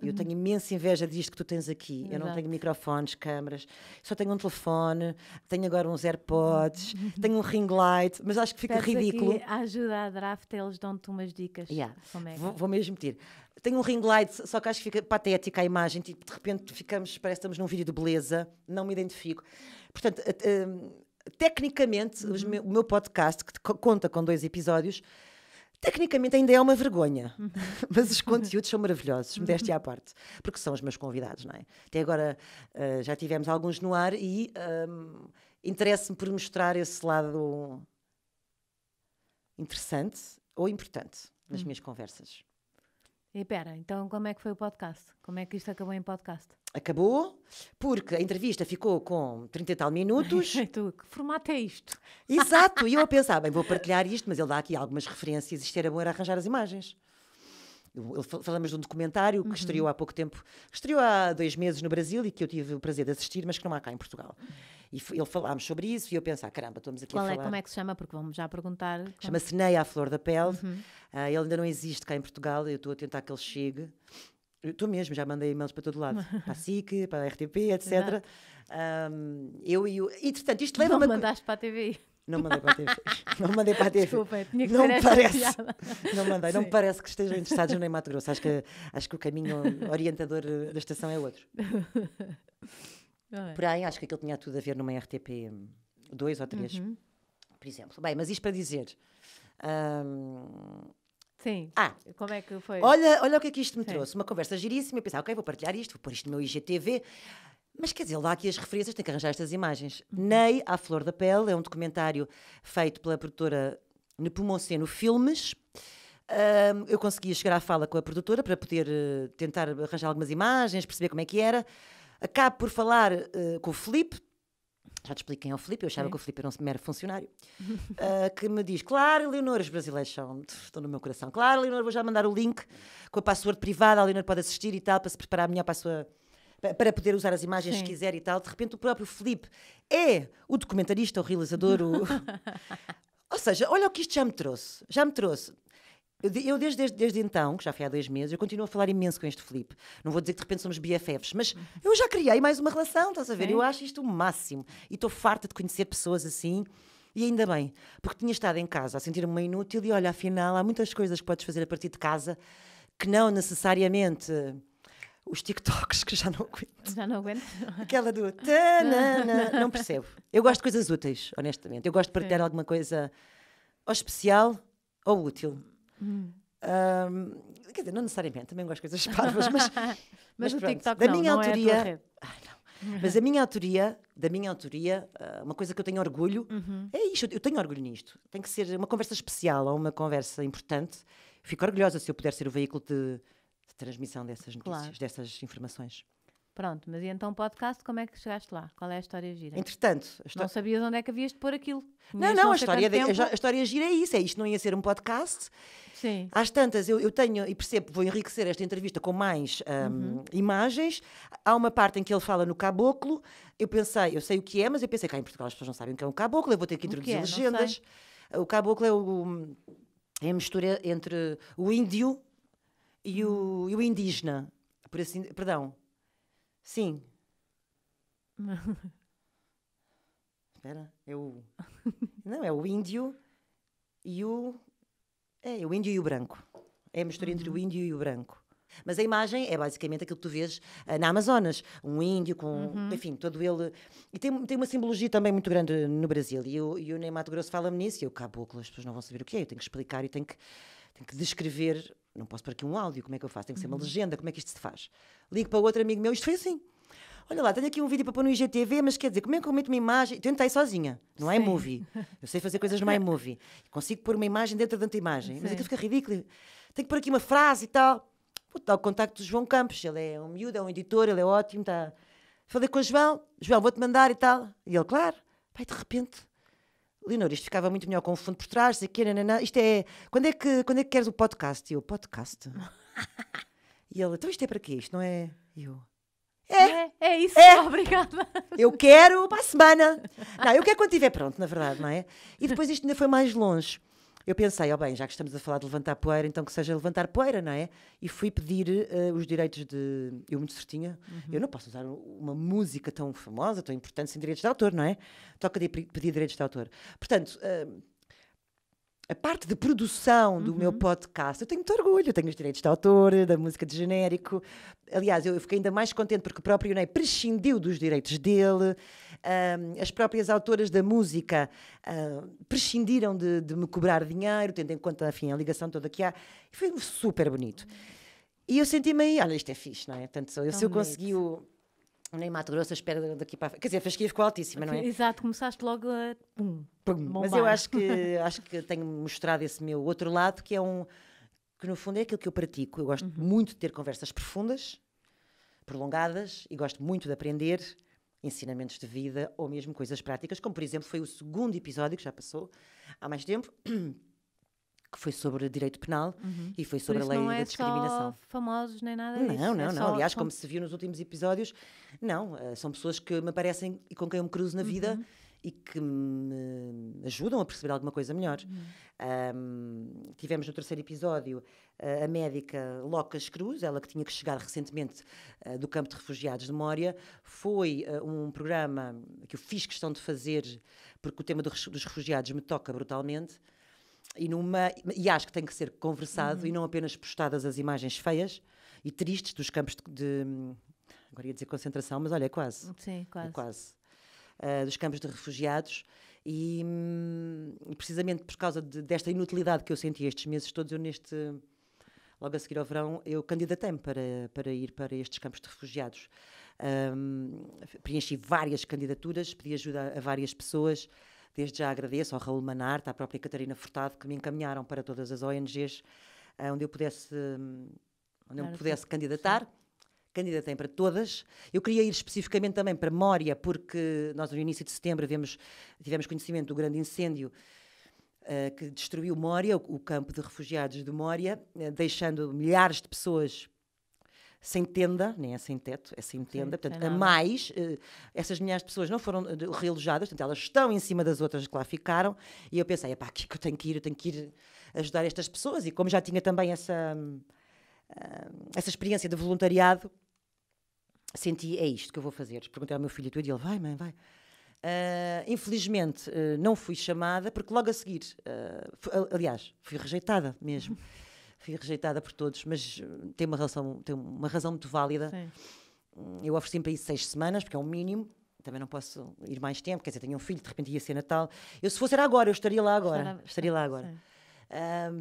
Uhum. Eu tenho imensa inveja disto que tu tens aqui. Exato. Eu não tenho microfones, câmaras, só tenho um telefone, tenho agora uns AirPods, uhum. tenho um ring light, mas acho que fica Peço ridículo. Aqui, a ajuda à draft, eles dão-te umas dicas. Yeah. É vou, é. vou mesmo pedir. Tenho um ring light, só que acho que fica patética a imagem, tipo, de repente ficamos, parece que estamos num vídeo de beleza, não me identifico. Portanto, uh, uh, tecnicamente, uhum. o meu podcast, que conta com dois episódios, Tecnicamente ainda é uma vergonha, mas os conteúdos são maravilhosos, modéstia à parte, porque são os meus convidados, não é? Até agora uh, já tivemos alguns no ar e um, ehm, interessa-me por mostrar esse lado interessante ou importante nas hum. minhas conversas. E pera, então como é que foi o podcast? Como é que isto acabou em podcast? Acabou, porque a entrevista ficou com 30 e tal minutos. tu, que formato é isto? Exato, e eu a pensar, bem, vou partilhar isto, mas ele dá aqui algumas referências, isto era bom era arranjar as imagens falamos de um documentário que uhum. estreou há pouco tempo, estreou há dois meses no Brasil e que eu tive o prazer de assistir, mas que não há cá em Portugal. Uhum. E ele falámos sobre isso e eu pensar, ah, caramba, estamos aqui Qual a é, falar. É, como é que se chama? Porque vamos já perguntar. Chama-se é. Neia à Flor da Pele. Uhum. Uh, ele ainda não existe cá em Portugal, eu estou a tentar que ele chegue. Estou mesmo, já mandei e-mails para todo lado, para a SIC, para a RTP, etc. Um, eu e o. Entretanto, isto leva-me. Não a... mandaste para a TV. Não mandei para a TV. Não mandei para a TV. Desculpa, tinha que não ser parece. Não mandei. Sim. Não parece que estejam interessados no Mato Grosso. Acho que, acho que o caminho orientador da estação é outro. É. Porém, acho que aquilo tinha tudo a ver numa RTP 2 ou 3, uhum. por exemplo. Bem, mas isto para dizer. Hum, Sim. Ah, como é que foi? Olha, olha o que é que isto me Sim. trouxe. Uma conversa giríssima. Eu pensei, ok, vou partilhar isto, vou pôr isto no meu IGTV. Mas quer dizer, lá aqui as referências, tem que arranjar estas imagens. Uhum. Ney à Flor da Pele é um documentário feito pela produtora Nepomuceno Filmes. eu consegui chegar à fala com a produtora para poder uh, tentar arranjar algumas imagens, perceber como é que era. Acabo por falar uh, com o Felipe já te explico quem é o Filipe, eu achava que o Filipe era um mero funcionário, uh, que me diz, claro, Leonor, os brasileiros são, estão no meu coração, claro, Leonor, vou já mandar o link com a password privada, a Leonor pode assistir e tal, para se preparar melhor para a sua para poder usar as imagens Sim. que quiser e tal. De repente, o próprio Felipe é o documentarista, o realizador, o... Ou seja, olha o que isto já me trouxe. Já me trouxe. Eu, desde, desde, desde, então, que já foi há dois meses, eu continuo a falar imenso com este Felipe. Não vou dizer que de repente somos BFFs, mas uhum. eu já criei mais uma relação, estás a ver? Sim. Eu acho isto o máximo. E estou farta de conhecer pessoas assim. E ainda bem, porque tinha estado em casa a sentir-me inútil e olha, afinal, há muitas coisas que podes fazer a partir de casa que não necessariamente os TikToks que já não aguento. Já não aguento. Aquela do tanana, não percebo. Eu gosto de coisas úteis, honestamente. Eu gosto de partilhar alguma coisa ou especial ou útil. Hum. Um, quer dizer, não necessariamente, também gosto de coisas parvas, mas, mas, mas o TikTok da não, minha não autoria, é a ah, não. Mas a minha autoria, da minha autoria, ah, uma coisa que eu tenho orgulho, uhum. é isto, eu tenho orgulho nisto. Tem que ser uma conversa especial ou uma conversa importante. Fico orgulhosa se eu puder ser o veículo de transmissão dessas notícias, claro. dessas informações. Pronto, mas e então podcast, como é que chegaste lá? Qual é a história gira? Entretanto... Não sabias onde é que havias de pôr aquilo. Não, não, a, história de, a história, gira é isso, é isto não ia ser um podcast. Sim. Às tantas, eu, eu tenho, e percebo, vou enriquecer esta entrevista com mais um, uhum. imagens. Há uma parte em que ele fala no caboclo, eu pensei, eu sei o que é, mas eu pensei que em Portugal as pessoas não sabem o que é um caboclo, eu vou ter que introduzir que é? legendas. O caboclo é o... É a mistura entre o índio e o, e o indígena, por assim, perdão, sim. Espera, é o não é o índio e o é, é o índio e o branco. É a mistura uhum. entre o uhum. índio e o branco. Mas a imagem é basicamente aquilo que tu vês ah, na Amazonas. Um índio com, uhum. enfim, todo ele. E tem, tem uma simbologia também muito grande no Brasil. E eu, e o Mato Grosso fala-me nisso. E eu, caboclo, as pessoas não vão saber o que é. Eu tenho que explicar e tenho que, tenho que descrever não posso pôr aqui um áudio, como é que eu faço? Tem que ser uma uhum. legenda, como é que isto se faz? Ligo para outro amigo meu, isto foi assim. Olha lá, tenho aqui um vídeo para pôr no IGTV, mas quer dizer, como é que eu meto uma imagem? Tentei sozinha, no é Sim. iMovie. Eu sei fazer coisas no iMovie. Consigo pôr uma imagem dentro da de imagem, Sim. mas aquilo fica ridículo. Tenho que pôr aqui uma frase e tal. Vou dar o contacto do João Campos, ele é um miúdo, é um editor, ele é ótimo. Tá. Falei com o João, João, vou-te mandar e tal. E ele, claro. Pai, de repente, Leonor, isto ficava muito melhor com o fundo por trás, sei que, isto é. Quando é, que, quando é que queres o podcast? E eu, podcast? e ele, então isto é para quê? Isto não é. E eu. É, é, é isso, é. obrigada. Eu quero para a semana. Não, eu quero quando estiver pronto, na verdade, não é? E depois isto ainda foi mais longe eu pensei, ó oh bem, já que estamos a falar de levantar poeira, então que seja levantar poeira, não é? E fui pedir uh, os direitos de. Eu, muito certinha, uhum. eu não posso usar uma música tão famosa, tão importante, sem direitos de autor, não é? Toca de pedir direitos de autor. Portanto. Uh, a parte de produção do uhum. meu podcast, eu tenho muito orgulho, eu tenho os direitos de autor, da música de genérico. Aliás, eu, eu fiquei ainda mais contente porque o próprio Ney prescindiu dos direitos dele as próprias autoras da música ah, prescindiram de, de, me cobrar dinheiro, tendo em conta enfim, a ligação toda que há, e foi super bonito. E eu senti-me aí, olha, isto é fixe, não é? Tanto, eu, se eu consegui o, nem Mato Grosso, espera daqui para. Quer dizer, a fasquia ficou altíssima, não é? Exato, começaste logo a. Pum, pum, mas eu acho que, acho que tenho mostrado esse meu outro lado, que é um. que no fundo é aquilo que eu pratico. Eu gosto uhum. muito de ter conversas profundas, prolongadas, e gosto muito de aprender ensinamentos de vida ou mesmo coisas práticas, como por exemplo foi o segundo episódio que já passou há mais tempo. que foi sobre direito penal uhum. e foi sobre a lei é da discriminação. Só famosos nem nada disso. Não, não, é não. Aliás, como se viu nos últimos episódios, não. Eh, são pessoas que me aparecem e com quem eu me cruzo na vida uhum e que me ajudam a perceber alguma coisa melhor. Uhum. Um, tivemos no terceiro episódio ah, a médica Locas Cruz, ela que tinha que chegar recentemente uh, do campo de refugiados de Mória. Foi uh, um programa que eu fiz questão de fazer porque o tema do, dos refugiados me toca brutalmente. E, numa, e acho que tem que ser conversado uhum. e não apenas postadas as imagens feias e tristes dos campos de, de hum, agora ia dizer concentração, mas olha, é quase. Sim, é quase. quase uh, dos campos de refugiados. E, hum, precisamente por causa de, desta inutilidade que eu senti estes meses todos, eu neste logo a seguir ao verão, eu candidatei-me para, para ir para estes campos de refugiados. Um, preenchi várias candidaturas, pedi ajuda a, a várias pessoas. Desde já agradeço ao Raul Manarte, à própria Catarina Furtado, que me encaminharam para todas as ONGs ah, onde eu pudesse, hum, onde claro, eu pudesse candidatar. Sim candidatei para todas. Eu queria ir especificamente também para Mória, porque nós no início de setembro vemos, tivemos conhecimento do grande incêndio uh, que destruiu Mória, o, o, campo de refugiados de Mória, uh, eh, deixando milhares de pessoas sem tenda, nem é sem teto, é sem tenda, Sim, portanto, a mais, uh, essas milhares de pessoas não foram realojadas, portanto, elas estão em cima das outras que lá ficaram, e eu pensei, pá, aqui que eu tenho que ir, eu tenho que ir ajudar estas pessoas, e como já tinha também essa, hum, hum, essa experiência de voluntariado, senti, é isto que eu vou fazer. Perguntei ao meu filho tudo e ele, vai mãe, vai. Uh, infelizmente uh, não fui chamada, porque logo a seguir, uh, ah, fui, aliás, fui rejeitada mesmo. fui rejeitada por todos, mas tem uma razão, tem uma razão muito válida. Sim. Hum, eu ofereci-me para ir seis semanas, porque é o um mínimo. Também não posso ir mais tempo, quer dizer, tenho um filho, de repente ia ser Natal. Eu, se fosse era agora, eu estaria lá agora. estaria lá agora.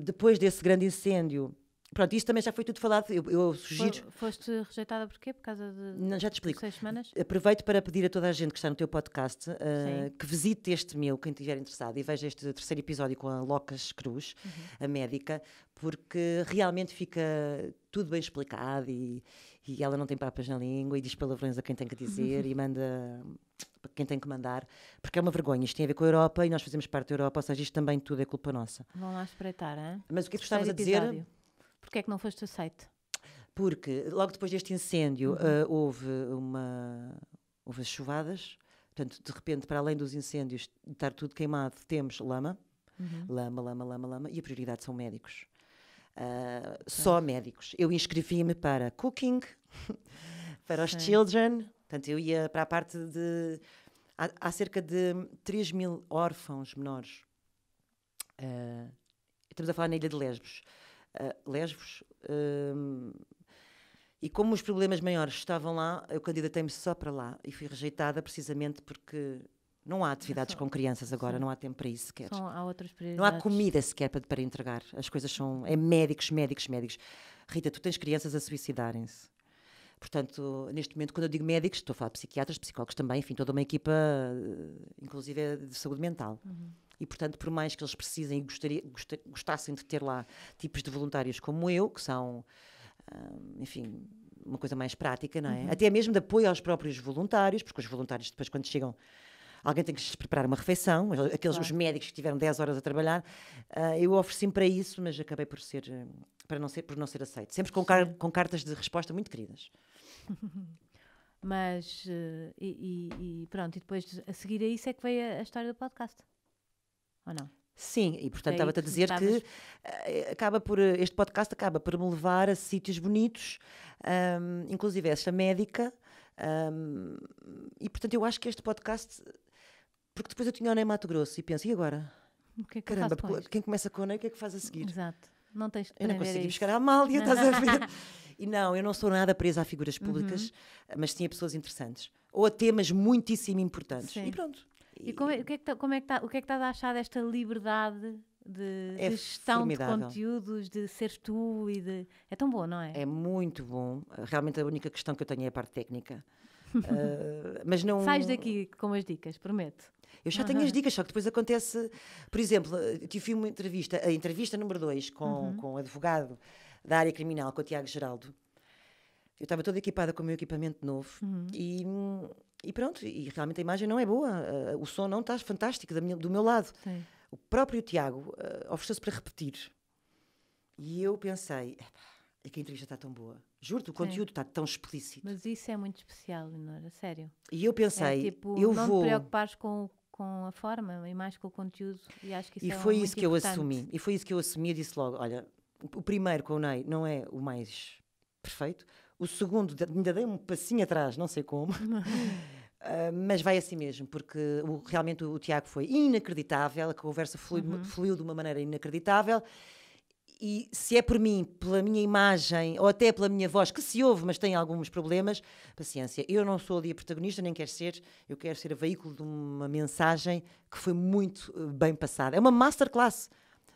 depois desse grande incêndio, Pronto, isso também já foi tudo falado. Eu, eu sugiro. Foste rejeitada porquê? Por causa de. Não, já te explico. Seis semanas? Aproveito para pedir a toda a gente que está no teu podcast uh, que visite este meu, quem estiver interessado, e veja este terceiro episódio com a Locas Cruz, uhum. a médica, porque realmente fica tudo bem explicado e, e ela não tem papas na língua e diz palavrões a quem tem que dizer uhum. e manda para quem tem que mandar, porque é uma vergonha. Isto tem a ver com a Europa e nós fazemos parte da Europa, ou seja, isto também tudo é culpa nossa. Vão lá espreitar, hein? Mas o que é que estavas a dizer? Porquê é que não foste aceito? Porque logo depois deste incêndio uhum. uh, houve uma houve as chuvadas, portanto, de repente, para além dos incêndios estar tudo queimado, temos lama, uhum. lama, lama, lama, lama, e a prioridade são médicos. Uh, só médicos. Eu inscrevi-me para cooking, para os Sim. children, portanto, eu ia para a parte de. Há, há cerca de 3 mil órfãos menores. Uh, estamos a falar na Ilha de Lesbos uh, lesbos. Hum, e como os problemas maiores estavam lá, eu candidatei-me só para lá e fui rejeitada precisamente porque não há atividades só, com crianças agora, sim. não há tempo para isso sequer. São, há outras Não há comida sequer para, para entregar. As coisas são. É médicos, médicos, médicos. Rita, tu tens crianças a suicidarem-se. Portanto, neste momento, quando eu digo médicos, estou a falar de psiquiatras, psicólogos também, enfim, toda uma equipa, eh, inclusive de saúde mental. Uhum e, portanto, por mais que eles precisem e gostaria, gostassem de ter lá tipos de voluntários como eu, que são, ah, enfim, uma coisa mais prática, não é? Uhum. Até mesmo de apoio aos próprios voluntários, porque os voluntários depois, quando chegam alguém tem que se preparar uma refeição, aqueles claro. médicos que tiveram 10 horas a trabalhar, uh, eu ofereci-me para isso, mas acabei por ser, ah, para não ser, por não ser aceito, sempre com, car com cartas de resposta muito queridas. mas, uh, e, e, pronto, e depois a seguir a isso é que veio a, a história do podcast ou não? Sim, e portanto é estava-te a dizer tá, que eh, acaba por, eh, este podcast acaba por me levar a sítios bonitos, um, inclusive esta médica, um, e portanto eu acho que este podcast, porque depois eu tinha o Ney Mato Grosso e penso, e agora? Que é que Caramba, quem começa com o Ney, o que é que faz a seguir? Exato, não tens de Eu não consegui buscar a Amália, estás a ver? e não, eu não sou nada presa a figuras públicas, uhum. mas sim a pessoas interessantes, ou a temas muitíssimo importantes, sim. e pronto. E, como, é, o, que é que tá, como é que tá, o que é que estás a achar desta liberdade de, é de gestão formidável. de conteúdos, de seres tu e de. É tão bom, não é? É muito bom. Realmente a única questão que eu tenho é a parte técnica. uh, mas não. Sais daqui com as dicas, prometo. Eu já uhum. tenho as dicas, só que depois acontece. Por exemplo, tive eh, uma entrevista, a entrevista número 2 com, uhum. com o advogado da área criminal, com o Tiago Geraldo. Eu estava toda equipada com o meu equipamento novo uhum. e hum, e pronto, e realmente a imagem não é boa, eh, o som não está fantástico minha, do meu lado. Sim. O próprio Tiago uh, ofereceu-se para repetir. E eu pensei, é que a entrevista está tão boa. Juro-te, o conteúdo está tão explícito. Mas isso é muito especial, Leonora, sério. E eu pensei, é, tipo, eu não vou... te preocupares com, com a forma e mais com o conteúdo. E acho que isso e é foi isso que importante. eu assumi. E foi isso que eu assumi e disse logo, olha, o primeiro com o Ney não é o mais perfeito. O segundo, ainda dei um passinho atrás, não sei como. Ah, mas vai assim mesmo, porque o, realmente o, o, Tiago foi inacreditável, a conversa flui, uhum. fluiu de uma maneira inacreditável. E se é por mim, pela minha imagem ou até pela minha voz, que se ouve, mas tem alguns problemas, paciência. Eu não sou ali a protagonista, nem quero ser. Eu quero ser a veículo de uma mensagem que foi muito ah, bem passada. É uma masterclass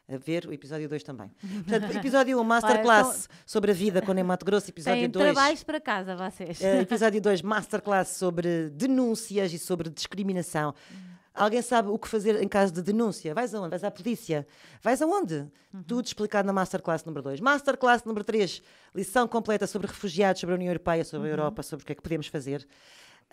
a ver o episódio 2 também. Portanto, episódio 1, Masterclass então... sobre a vida com Neymar de Grosso, episódio Tem 2. trabalhos para casa, vocês. Uh, episódio 2, Masterclass sobre denúncias e sobre discriminação. Alguém sabe o que fazer em caso de denúncia? Vais aonde? Vais à polícia? Vais aonde? Uhum. Tudo explicado na Masterclass número 2. Masterclass número 3, lição completa sobre refugiados, sobre a União Europeia, sobre uhum. a Europa, sobre o que é que podemos fazer.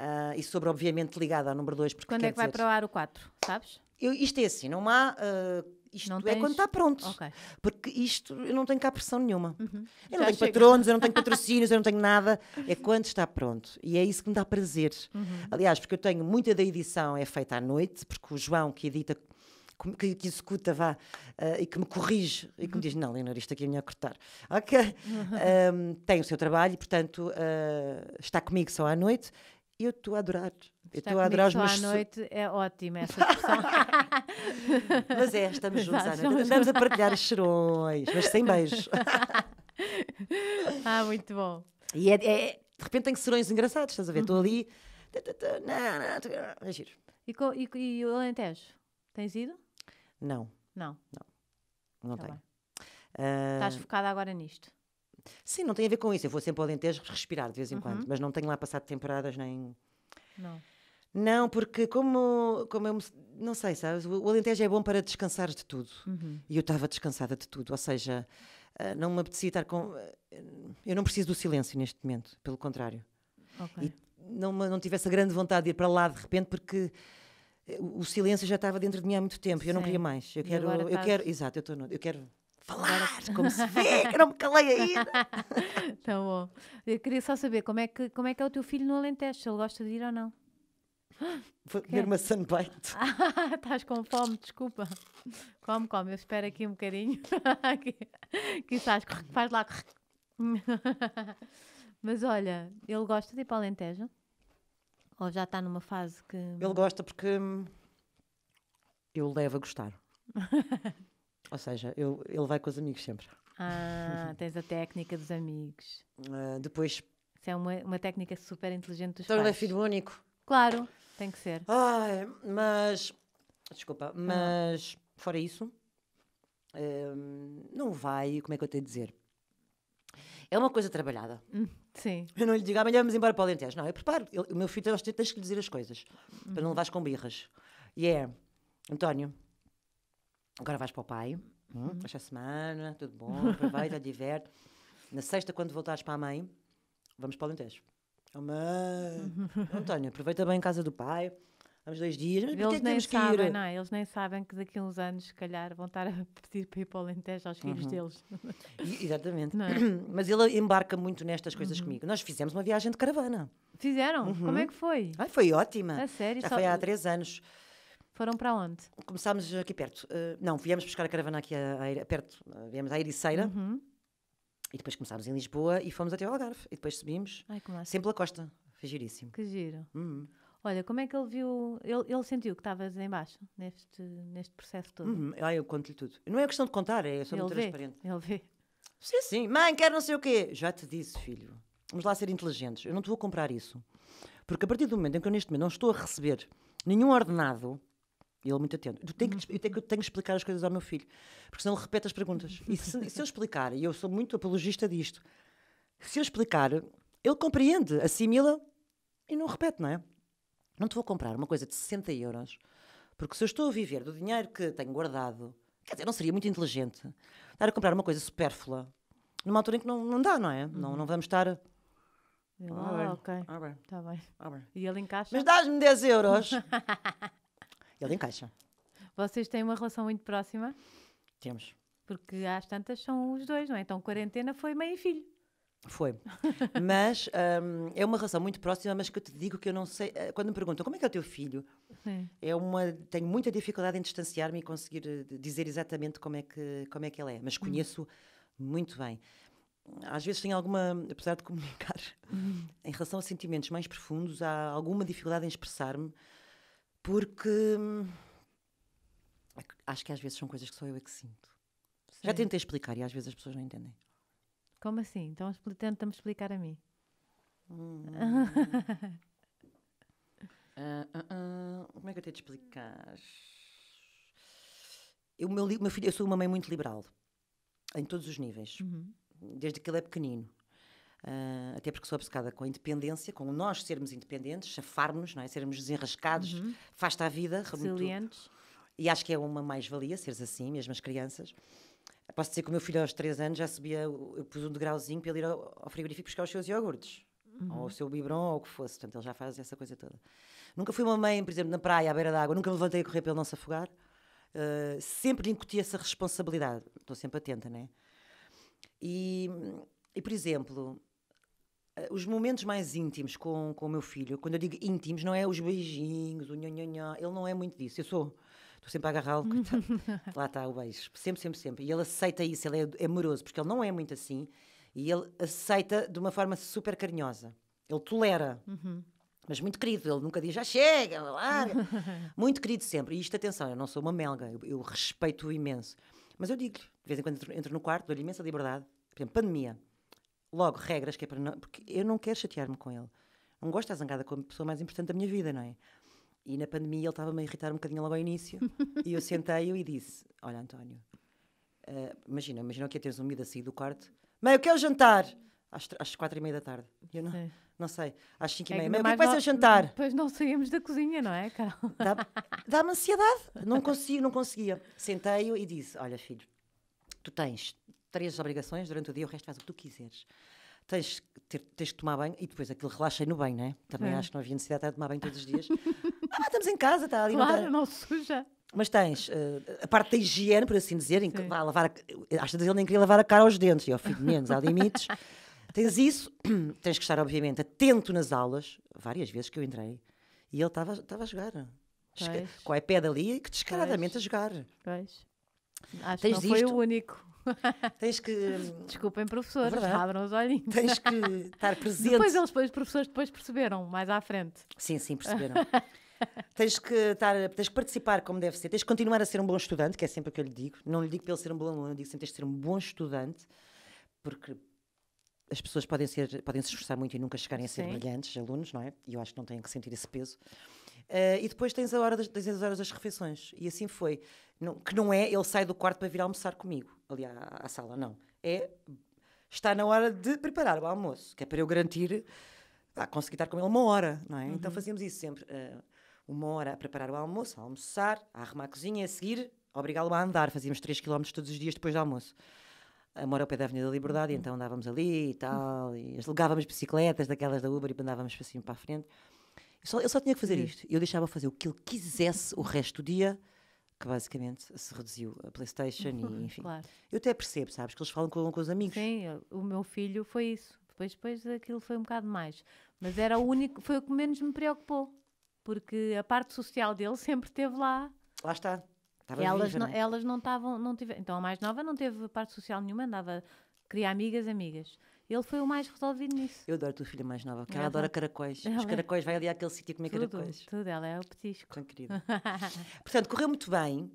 Uh, e sobre, obviamente, ligada ao número 2. Quando é que dizer... vai para o ar o 4, sabes? Eu, isto é assim, não há uh, isto não é tens... quando está pronto. Okay. Porque isto eu não tenho cá pressão nenhuma. Uhum. Eu Já não tenho chega. patronos, eu não tenho patrocínios, eu não tenho nada. É quando está pronto. E é isso que me dá prazer. Uhum. Aliás, porque eu tenho muita da edição é feita à noite, porque o João que edita que, que, executa vá uh, e que me corrige e que me uhum. diz: Não, Leonor, isto aqui é melhor cortar. Ok. Uhum. Um, tem o seu trabalho e, portanto, uh, está comigo só à noite eu estou a adorar. Eu estou a adorar os meus. à noite é ótima essa expressão. mas é, estamos juntos, Exato, Ana. Estamos a partilhar cheirões, mas sem beijos. ah, muito bom. E é, é, de repente tem serões engraçados, estás a ver? Estou uhum. ali. é giro. E, co, e, e o Alentejo? Tens ido? Não. Não. Não, não tá tenho. Uh... Estás ah, focada agora nisto? Sim, não tem a ver com isso. Eu vou sempre ao Alentejo respirar de vez em uhum. quando, mas não tenho lá passado temporadas nem. Não. Não, porque como, como eu me, não sei, sabes? O Alentejo é bom para descansar de tudo. Uhum. E eu estava descansada de tudo, ou seja, ah, não me apetecia estar com. Ah, eu não preciso do silêncio neste momento, pelo contrário. Okay. E não, não tivesse a grande vontade de ir para lá de repente, porque eh, o silêncio já estava dentro de mim há muito tempo, eu não queria mais. Eu quero, eu quero, exato, eu, estou eu quero falar, como se vê, que não me calei ainda. tá bom. Eu queria só saber como é, que, como é que é o teu filho no Alentejo, se ele gosta de ir ou não. Vou comer é? uma sunbite. Ah, estás com fome, desculpa. Come, come, eu espero aqui um bocadinho. que, que estás, faz lá. Mas olha, ele gosta de ir para o Alentejo? Ou já está numa fase que. Ele gosta porque eu o levo a gostar. Ou seja, eu, ele vai com os amigos sempre. Ah, tens a técnica dos amigos. Uh, depois. Isso é uma, uma técnica super inteligente dos então, é pais. Então é filho único. Claro, tem que ser. Ai, mas. Desculpa, ah. mas fora isso, um, ah, não vai. Como é que eu tenho de dizer? É uma coisa trabalhada. Hum, sim. Eu não lhe digo amanhã vamos embora para o Alentejo. Não, eu preparo. Eu, o meu filho tem, tens que lhe dizer as coisas. Uhum. Para não levares com birras. E é, António, Agora vais para o pai, hum? Uhum. esta semana, tudo bom, aproveita, diverte. Na sexta, quando voltares para a mãe, vamos para o Alentejo. Oh, mãe, António, aproveita bem em casa do pai. Vamos dois dias, mas eles é nem sabem, Não, é? eles nem sabem que daqui a uns anos, se calhar, vão estar a pedir para ir para o Alentejo aos filhos uhum. deles. Exatamente. É? Mas ele embarca muito nestas coisas uhum. comigo. Nós fizemos uma viagem de caravana. Fizeram? Uhum. Como é que foi? Ai, ah, foi ótima. A sério? Já só... foi há três anos. Foram para onde? Começámos aqui perto. Uh, não, viemos buscar a caravana aqui a, a perto, uh, viemos à Ericeira. Uhum. E depois começámos em Lisboa e fomos até ao Algarve. E depois subimos. Ai, Sempre pela costa. Foi giríssimo. Que giro. Uhum. Olha, como é que ele viu? Ele, ele sentiu que estavas em baixo neste, neste processo todo? Uhum. Ah, eu conto-lhe tudo. Não é questão de contar, é só muito transparente. Ele vê. Sim, sim. Mãe, quero não sei o quê. Já te disse, filho. Vamos lá ser inteligentes. Eu não te vou comprar isso. Porque a partir do momento em que eu neste momento não estou a receber nenhum ordenado, e ele é muito atento. Eu tenho, que, uhum. eu, tenho, eu tenho que explicar as coisas ao meu filho, porque senão ele repete as perguntas. E se, se eu explicar, e eu sou muito apologista disto, se eu explicar, ele compreende, assimila e não repete, não é? Não te vou comprar uma coisa de 60 euros, porque se eu estou a viver do dinheiro que tenho guardado, quer dizer, não seria muito inteligente estar a comprar uma coisa supérflua numa altura em que não, não dá, não é? Uhum. Não, não vamos estar. Ah, ah ok. Ah, Está bem. Ah, bem. E ele encaixa. Mas dás-me 10 euros. Ele encaixa. Vocês têm uma relação muito próxima? Temos. Porque às tantas são os dois, não é? Então, quarentena foi mãe e filho. Foi. mas um, é uma relação muito próxima, mas que eu te digo que eu não sei. Eh, quando me perguntam como é que é o teu filho, Sim. é uma, tenho muita dificuldade em distanciar-me e conseguir eh, dizer exatamente como é que, como é que ele é. Mas hum. conheço muito bem. Às vezes tenho alguma, apesar de comunicar, hum. em relação a sentimentos mais profundos, há alguma dificuldade em expressar-me porque hum, acho que às vezes são coisas que só eu é que sinto. Sim. Já tentei explicar e às vezes as pessoas não entendem. Como assim? Então tenta-me explicar a mim. Hum. uh, uh, uh. Como é que eu tenho de explicar? Eu, meu, meu filho, eu sou uma mãe muito liberal, em todos os níveis, uhum. desde que ele é pequenino. Uh, até porque sou obcecada com a independência, com nós sermos independentes, chafarmos, não é? sermos desenrascados, uhum. faz-te a vida, resilientes. E acho que é uma mais-valia seres assim, mesmo as crianças. Posso dizer que o meu filho aos 3 anos já subia, eu pus um degrauzinho para ele ir ao, ao frigorífico buscar os seus iogurtes. Uhum. Ou o seu biberon, ou o que fosse. Portanto, ele já faz essa coisa toda. Nunca fui uma mãe, por exemplo, na praia, à beira da água. Nunca me levantei a correr para ele não se afogar. Uh, sempre lhe incuti essa responsabilidade. Estou sempre atenta, né? E, e por exemplo, eh, os momentos mais íntimos com, com o meu filho, quando eu digo íntimos, não é os beijinhos, o nhonhonhó, ele não é muito disso. Eu sou, estou sempre a agarrá-lo, lá está o beijo, sempre, sempre, sempre. E ele aceita isso, ele é amoroso, porque ele não é muito assim, e ele aceita de uma forma super carinhosa. Ele tolera, uhum. mas muito querido, ele nunca diz já chega, larga. muito querido sempre. E isto, atenção, eu não sou uma melga, eu, eu respeito imenso. Mas eu digo-lhe, de vez em quando entro, entro no quarto, dou-lhe imensa liberdade. Por exemplo, pandemia Logo, regras que é para não. Porque eu não quero chatear-me com ele. Não gosto de estar zangada com a pessoa mais importante da minha vida, não é? E na pandemia ele estava-me a irritar um bocadinho logo ao início. e eu sentei-o e disse: Olha, António, uh, imagina, imagina que ia é teres um medo assim do quarto. Mãe, eu quero jantar! Às, às quatro e meia da tarde. Eu não, não sei, às cinco e é meia. Mãe, o que é vai ser o jantar? Depois não saímos da cozinha, não é, Carol? Dá-me ansiedade. Não consigo, não conseguia. Sentei-o e disse: Olha, filho, tu tens três obrigações durante o dia, o resto faz o que tu quiseres. Tens, ter, tens que tomar banho e depois aquilo relaxei no banho, né? Também é. acho que não havia necessidade de tomar banho todos os dias. ah, estamos em casa, está ali. Claro, não, tá... não suja. Mas tens uh, a parte da higiene, por assim dizer, em que vai lavar. acho eh, Às vezes ele nem queria lavar a cara aos dentes, e ao fim de menos, há limites. tens isso, tens que estar, obviamente, atento nas aulas, várias vezes que eu entrei, e ele estava a jogar. Esca... Com o iPad ali, que descaradamente a jogar. Pois. Acho tens que não isto. foi o único. Tens que. Hum, Desculpem, professores, é verdade. abram os olhinhos. Tens que estar presente. Depois eles, depois, os professores, depois perceberam, mais à frente. Sim, sim, perceberam. tens que estar, tens que participar como deve ser, tens que continuar a ser um bom estudante, que é sempre o que eu lhe digo. Não lhe digo para ele ser um bom aluno, digo sempre tens de ser um bom estudante, porque as pessoas podem, ser, podem se esforçar muito e nunca chegarem a ser Sim. brilhantes alunos, não é? E eu acho que não têm que sentir esse peso. Uh, e depois tens, a hora das, tens as horas das refeições. E assim foi. Não, que não é ele sai do quarto para vir almoçar comigo ali à, à sala, não. É está na hora de preparar o almoço, que é para eu garantir ah, conseguir estar com ele uma hora, não é? Então uhum. Então fazíamos isso sempre. Uh, uma hora a preparar o almoço, a almoçar, a arrumar a cozinha, a seguir obrigá-lo a andar. Fazíamos 3 km todos os dias depois do almoço. Mora ao pé da Avenida da Liberdade, uhum. então andávamos ali e tal, e uhum. alugávamos bicicletas daquelas da Uber e andávamos cima para a frente. Eu só, eu só tinha que fazer isto. Eu deixava fazer o que ele quisesse o resto do dia que basicamente se reduziu a Playstation e enfim. Claro. Eu até percebo, sabes, que eles falam com, com os amigos. Sim, o meu filho foi isso. Depois, depois aquilo foi um bocado mais. Mas era o único, foi o que menos me preocupou. Porque a parte social dele sempre esteve lá. Lá está. Estava elas, viva, não, é? elas não estavam, não tiveram. Então a mais nova não teve parte social nenhuma, andava, criar amigas, amigas. Ele foi o mais resolvido nisso. Eu adoro a tua filha mais nova, que ela, adora caracóis. Ela Os é caracóis, vai ali àquele sítio comer tudo, caracóis. Tudo, ela é o petisco. Tão querida. Portanto, correu muito bem,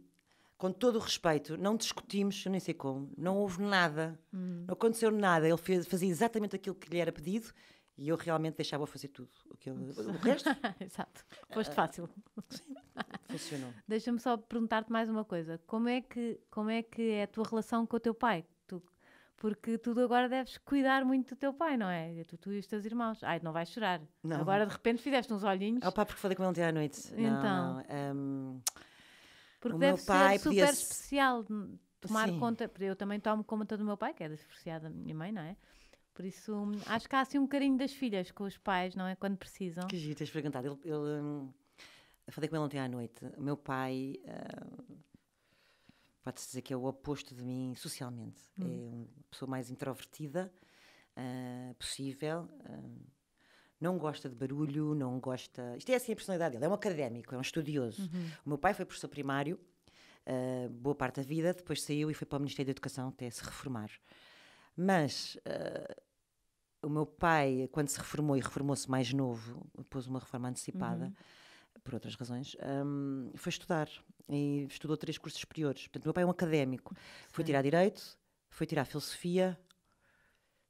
com todo o respeito, não discutimos, eu nem sei como, não houve nada, hum. não aconteceu nada. Ele fez, fazia exatamente aquilo que lhe era pedido e eu realmente deixava fazer tudo. O, que ele, o resto? Exato. Foste ah, fácil. Sim, funcionou. Deixa-me só perguntar-te mais uma coisa. Como é, que, como é que é a tua relação com o teu pai? porque tu agora deves cuidar muito do teu pai, não é? Tu, tu e os teus irmãos. Ai, não vais chorar. Não. Agora de repente fizeste uns olhinhos. o pai porque falei com ele ontem à noite. Então. Não, um, ehm, porque deve ser super podia... especial tomar Sim. conta. Eu também tomo conta do meu pai, que é divorciado da minha mãe, não é? Por isso, hum, acho que há assim um carinho das filhas com os pais, não é? Quando precisam. Que giro, tens perguntado. Ele, ele, um, falei com ele ontem à noite. O meu pai. Uh, pode-se dizer que é o oposto de mim socialmente. Hum. É uma pessoa mais introvertida uh, possível. Uh, não gosta de barulho, não gosta. Isto é assim a personalidade dele. É um académico, é um estudioso. Uhum. O meu pai foi professor primário, uh, boa parte da vida, depois saiu e foi para o Ministério da Educação até se reformar. Mas o meu pai, quando se reformou e reformou-se mais novo, pôs uma reforma antecipada. Uhum por outras razões, um, foi estudar. E estudou três cursos superiores. Portanto, meu pai é um académico. Sim. Foi tirar Direito, foi tirar Filosofia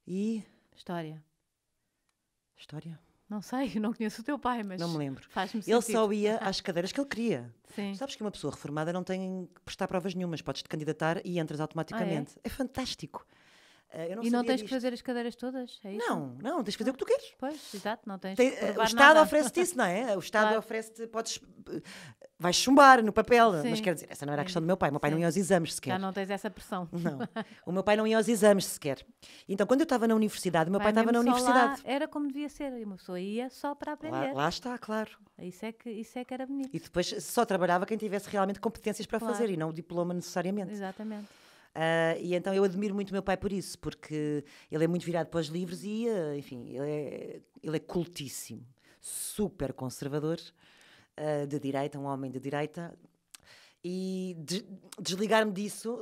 e. História. História? Não sei, não conheço o teu pai, mas. Não me lembro. Faz-me Ele só ia às cadeiras que ele queria. Sim. Sabes que uma pessoa reformada não tem que prestar provas nenhumas, podes te candidatar e entras automaticamente. Ah, é? é? fantástico. Eh, não e não tens disto. que fazer as cadeiras todas? É não, não, tens que fazer o que tu queres. Pois, exato, não tens. Tem, eh, o Estado oferece-te isso, não é? O Estado claro. oferece-te, podes. Eh, vais chumbar no papel, Sim. mas quer dizer, essa não era a questão do meu pai. O meu pai Sim. não ia aos exames sequer. Já não tens essa pressão. Não. O meu pai não ia aos exames sequer. Então, quando eu estava na universidade, o meu pai, estava na universidade. era como devia ser, e uma pessoa ia só para aprender. Lá, lá, está, claro. Isso é, que, isso é que era bonito. E depois só trabalhava quem tivesse realmente competências para claro. fazer e não o diploma necessariamente. Exatamente. Uh, e então eu admiro muito o meu pai por isso, porque ele é muito virado para os livros e, uh, enfim, ele é, ele é cultíssimo, super conservador, uh, de direita, um homem de direita. E desligar-me disso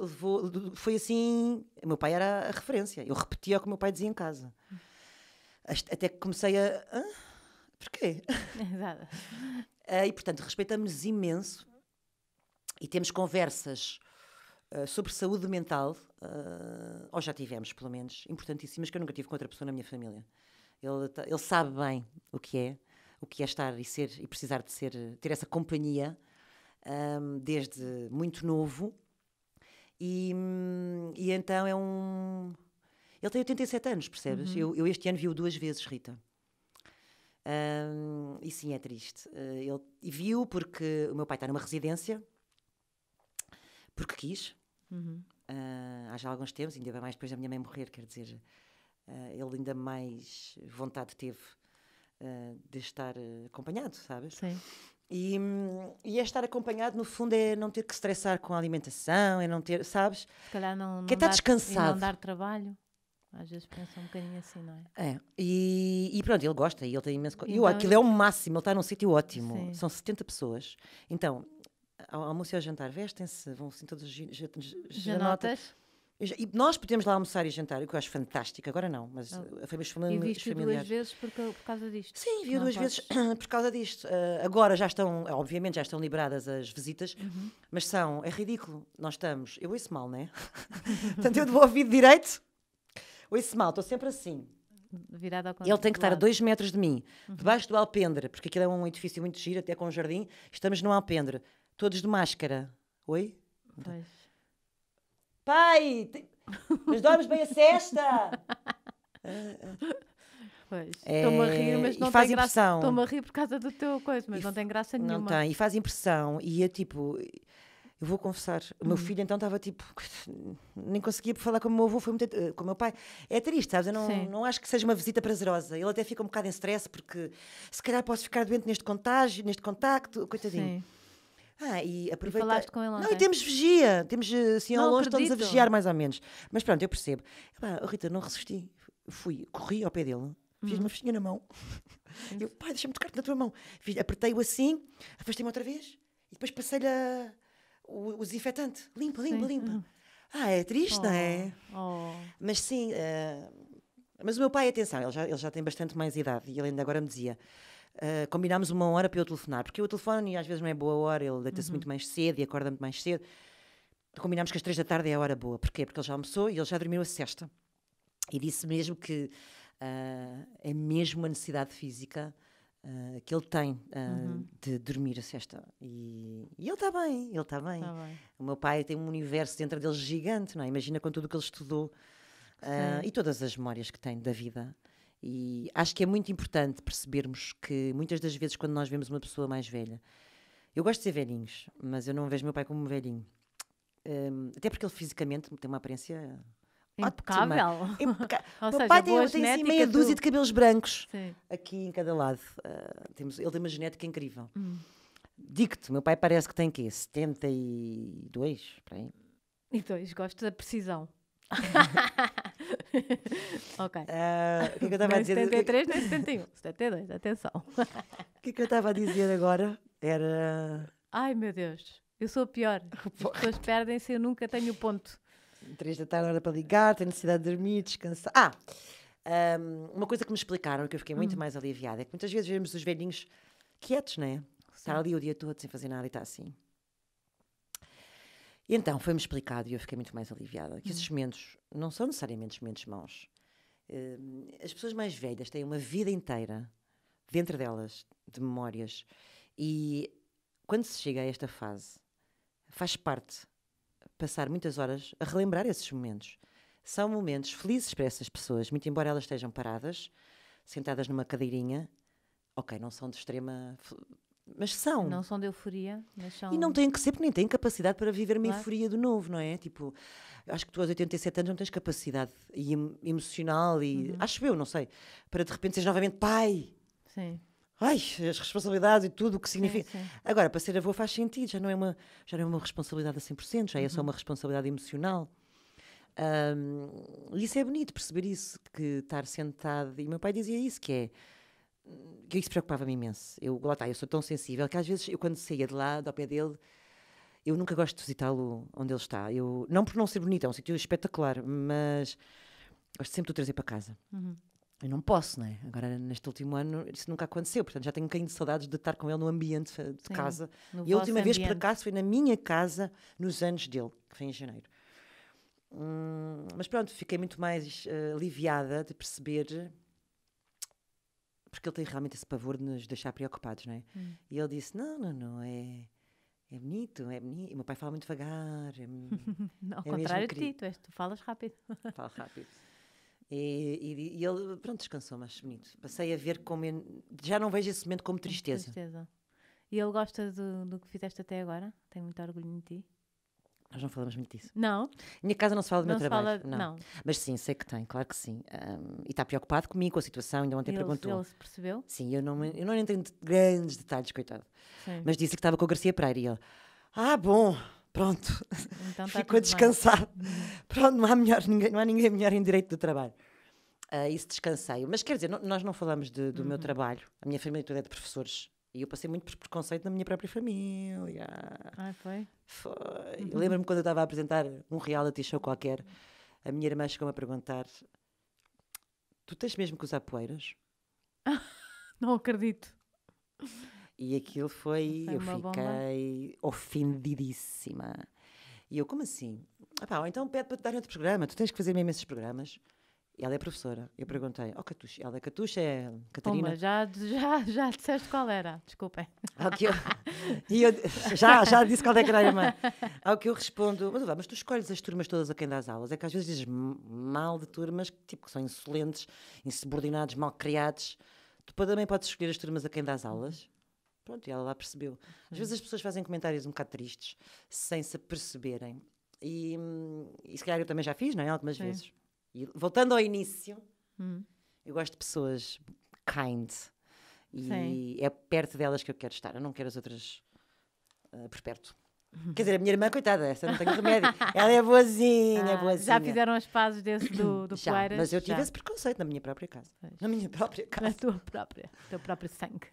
foi assim. meu pai era a referência, eu repetia o que o meu pai dizia em casa. Até que comecei a. Ah, porquê? Exato. e portanto, respeitamos-nos imenso e temos conversas eh, sobre saúde mental, uh, ou já tivemos, pelo menos, importantíssimas, que eu nunca tive com outra pessoa na minha família. Ele, ele sabe bem o que é, o que é estar e ser e precisar de ser, ter essa companhia um, ehm, desde muito novo. E, hum, e, então é um. Ele tem 87 anos, percebes? Uhum. Eu, eu, este ano vi-o duas vezes, Rita. Um, ehm, e sim, é triste. Uh, ele viu porque o meu pai está numa residência, porque quis, Uhum. Uh, há já alguns tempos, ainda mais depois da minha mãe morrer, quer dizer, uh, ele ainda mais vontade teve uh, de estar acompanhado, sabes? Sim. E, e é estar acompanhado, no fundo, é não ter que estressar com a alimentação, é não ter, sabes? Se calhar não, não, que é dar, descansado. não dar trabalho. Às vezes pensa um bocadinho assim, não é? É. E, e pronto, ele gosta e ele tem imenso. Então, e aquilo é o máximo, ele está num sítio ótimo. Sim. São 70 pessoas. Então, ao almoço e ao jantar, vestem-se, vão assim todas janotas. E nós podemos lá almoçar e jantar, o que eu acho fantástico. Agora não, mas oh. a família familiar. E viu duas vezes por, por, causa disto? Sim, viu duas podes. vezes por causa disto. Uh, agora já estão, eh, obviamente, já estão liberadas as visitas, uhum. mas são, é ridículo. Nós estamos, eu ouço mal, não é? Portanto, eu devo ouvir direito, ouço mal, estou sempre assim. Virada ao Ele tem que estar a dois metros de mim, uhum. debaixo do alpendre, porque aquilo é um edifício muito giro, até com um jardim. Estamos no alpendre todos de máscara. Oi? Então. Pois. Pai, te... mas dormes bem a cesta? É, Estou-me é, a rir, mas não tem graça. Estou-me a rir por causa do teu coisa, mas e não tem graça nenhuma. Não tem, e faz impressão. E é tipo, eu vou confessar, o meu hum. filho então estava tipo, nem conseguia falar com o meu avô, foi muito, eh, com o meu pai. É triste, sabes? Eu não, não acho que seja uma visita prazerosa. Ele até fica um bocado em stress, porque se calhar posso ficar doente neste contágio, neste contacto, coitadinho. Sim. Ah, e aproveita... falaste com ele ontem. Não, e temos vigia. Temos, eh, assim, ao longe estamos a vigiar mais ou menos. Mas pronto, eu percebo. Oh, Rita, não resisti. Fui, corri ao pé dele. Fiz uma hum. festinha na mão. Sim. Eu, pai, deixa-me tocar-te na tua mão. Apertei-o assim, afastei-me outra vez e depois passei-lhe o, o desinfetante. Limpa, limpa, sim. limpa. Uhum. Ah, é triste, oh. não é? Oh. oh. Mas sim, uh... mas o meu pai, atenção, ele já, ele já tem bastante mais idade e ele ainda agora me dizia: Uh, combinámos uma hora para eu telefonar, porque eu telefono e às vezes não é boa hora, ele deita-se uhum. muito mais cedo e acorda muito mais cedo. Combinámos que às três da tarde é a hora boa. Porquê? Porque ele já almoçou e ele já dormiu a sexta. E disse mesmo que uh, é mesmo a necessidade física uh, que ele tem uhum. de dormir a sexta. E, e ele está bem, ele está bem. Tá bem. O meu pai tem um universo dentro dele gigante, não é? Imagina com tudo o que ele estudou e todas as memórias que tem da vida. E acho que é muito importante percebermos que muitas das vezes, quando nós vemos uma pessoa mais velha, eu gosto de ser velhinhos, mas eu não vejo meu pai como um velhinho. Um, até porque ele fisicamente tem uma aparência impecável. Impeca... O meu pai tem, tem assim, meia dúzia de cabelos brancos Sim. aqui em cada lado. Uh, temos, ele tem uma genética incrível. Hum. Digo-te, meu pai parece que tem quê? 72, para E dois, gosto da precisão. ok. Uh, o que, é eu estava a dizer? 73, nem 71, 72, atenção. O que, é que eu estava a dizer agora era. Ai meu Deus, eu sou a pior. As pessoas perdem-se, eu nunca tenho ponto. Três da tarde, hora para ligar, tenho necessidade de dormir, descansar. Ah! Um, ehm, uma coisa que me explicaram, que eu fiquei muito hum. mais aliviada, é que muitas vezes vemos os velhinhos quietos, não é? Estar ali o dia todo sem fazer nada e está assim. E então foi-me explicado e eu fiquei muito mais aliviada que esses momentos hum. não são necessariamente momentos maus. Eh, as pessoas mais velhas têm uma vida inteira dentro delas de memórias e quando se chega a esta fase faz parte passar muitas horas a relembrar esses momentos. São momentos felizes para essas pessoas, muito embora elas estejam paradas, sentadas numa cadeirinha. Ok, não são de extrema mas são. Não são de euforia, mas são. E não têm que ser, porque nem têm capacidade para viver uma claro. euforia do novo, não é? Tipo, acho que tu aos 87 anos não tens capacidade e emocional e. Uhum. Acho eu, não sei. Para de repente seres novamente pai. Sim. Ai, as responsabilidades e tudo o que significa. Sim, sim. Agora, para ser avô faz sentido, já não é uma, já não é uma responsabilidade a 100%, já é uhum. só uma responsabilidade emocional. Um, e isso é bonito, perceber isso, que estar sentado. E meu pai dizia isso, que é que isso preocupava-me imenso. Eu, lá está, eu sou tão sensível que às vezes eu, quando saía de lá, do pé dele, eu nunca gosto de visitá-lo onde ele está. Eu, não por não ser bonito, é um sítio espetacular, mas gosto sempre de o trazer para casa. Uhum. Eu não posso, né? Agora, neste último ano, isso nunca aconteceu. Portanto, já tenho um bocadinho de saudades de estar com ele no ambiente de Sim, casa. E a última ambiente. vez, por acaso, foi na minha casa, nos anos dele, que foi em janeiro. Hum, mas pronto, fiquei muito mais uh, aliviada de perceber porque ele tem realmente esse pavor de nos deixar preocupados, não é? Hum. E ele disse: Não, não, não, é, é bonito, é bonito. E meu pai fala muito devagar. É, não, ao é contrário de ti, tu, és, tu falas rápido. Falo rápido. E, e, e, ele, pronto, descansou, mas bonito. Passei a ver como. Eu, já não vejo esse momento como tristeza. Tristeza. E ele gosta do, do que fizeste até agora? Tem muito orgulho em ti? Nós não falamos muito disso. Não? Minha casa não se fala do não meu trabalho. Fala, não. não. Mas sim, sei que tem, claro que sim. Um, e está preocupado comigo, com a situação, ainda ontem ele, perguntou. Ele se percebeu? Sim, eu não, eu não entendo grandes detalhes, coitado. Sim. Mas disse que estava com o Garcia Pereira e ele, ah, bom, pronto. Então tá Ficou descansado. Bem. Uhum. Pronto, não há, melhor, ninguém, não há ninguém melhor em direito do trabalho. Uh, isso descansei. Mas quer dizer, não, nós não falamos de, do uhum. meu trabalho. A minha família toda é de professores e eu passei muito por preconceito na minha própria família. Ah, foi? Foi. Uhum. Lembro-me quando eu estava a apresentar um reality show qualquer, a minha irmã chegou-me a perguntar: Tu tens mesmo que usar poeiras? Não acredito. E aquilo foi. foi é eu fiquei bomba. ofendidíssima. E eu, como assim? Ah, pá, então pede para te dar outro programa, tu tens que fazer mesmo esses programas. Ela é professora. Eu perguntei, ó oh, Catuxa, ela é Catuxa, é Catarina? Puma, já, já, já disseste qual era, desculpem. Ao que eu, e eu, já, já disse qual é que era a irmã. Ao que eu respondo, mas, mas tu escolhes as turmas todas a quem dá as aulas. É que às vezes dizes mal de turmas, tipo, que são insolentes, insubordinados, mal criados. Tu também podes escolher as turmas a quem dá as aulas. Pronto, e ela lá percebeu. Às vezes as pessoas fazem comentários um bocado tristes, sem se aperceberem. E, hum, e se calhar eu também já fiz, não é? Algumas vezes e voltando ao início, hum. eu gosto de pessoas kind. E Sim. é perto delas que eu quero estar. Eu não quero as outras uh, por perto. Uhum. Quer dizer, a minha irmã, coitada, essa não tem remédio. Ela é boazinha, é ah, é boazinha. Já fizeram as pazes desse do, do já, Poeiras? Mas eu tive já. esse preconceito na minha própria casa. Pois. Na minha própria casa. Na tua própria, teu próprio sangue.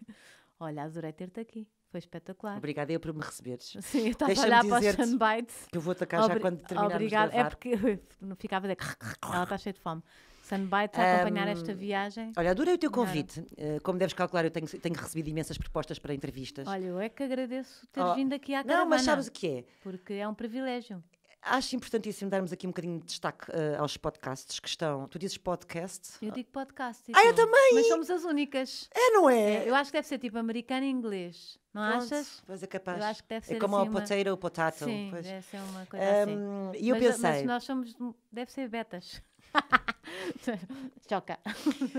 Olha, adorei ter-te aqui. Foi espetacular. Obrigada eu por me receberes. Sim, eu estava a olhar para o sunbite. Que eu vou atacar já Obri quando terminarmos Obrigada, de é porque não ficava a dizer ela está cheia de fome. Sunbite a acompanhar um, esta viagem. Olha, adorei o teu convite. Eh, como deves calcular, eu tenho, tenho, recebido imensas propostas para entrevistas. Olha, eu é que agradeço teres oh, vindo aqui à caravana. Não, mas sabes o que é? Porque é um privilégio. Acho importantíssimo darmos aqui um bocadinho de destaque uh, aos podcasts que estão. Tu dizes podcast? Eu digo podcast. Ah, eu também! Mas somos as únicas. É, não é? é eu acho que deve ser tipo americano e inglês. Não Pronto, achas? Pois é capaz. Eu acho que deve é ser. É como assim, o potato ou uma... potato. Sim, pois. deve ser uma coisa um, assim. E eu mas, pensei. Mas nós somos. Deve ser betas. Choca.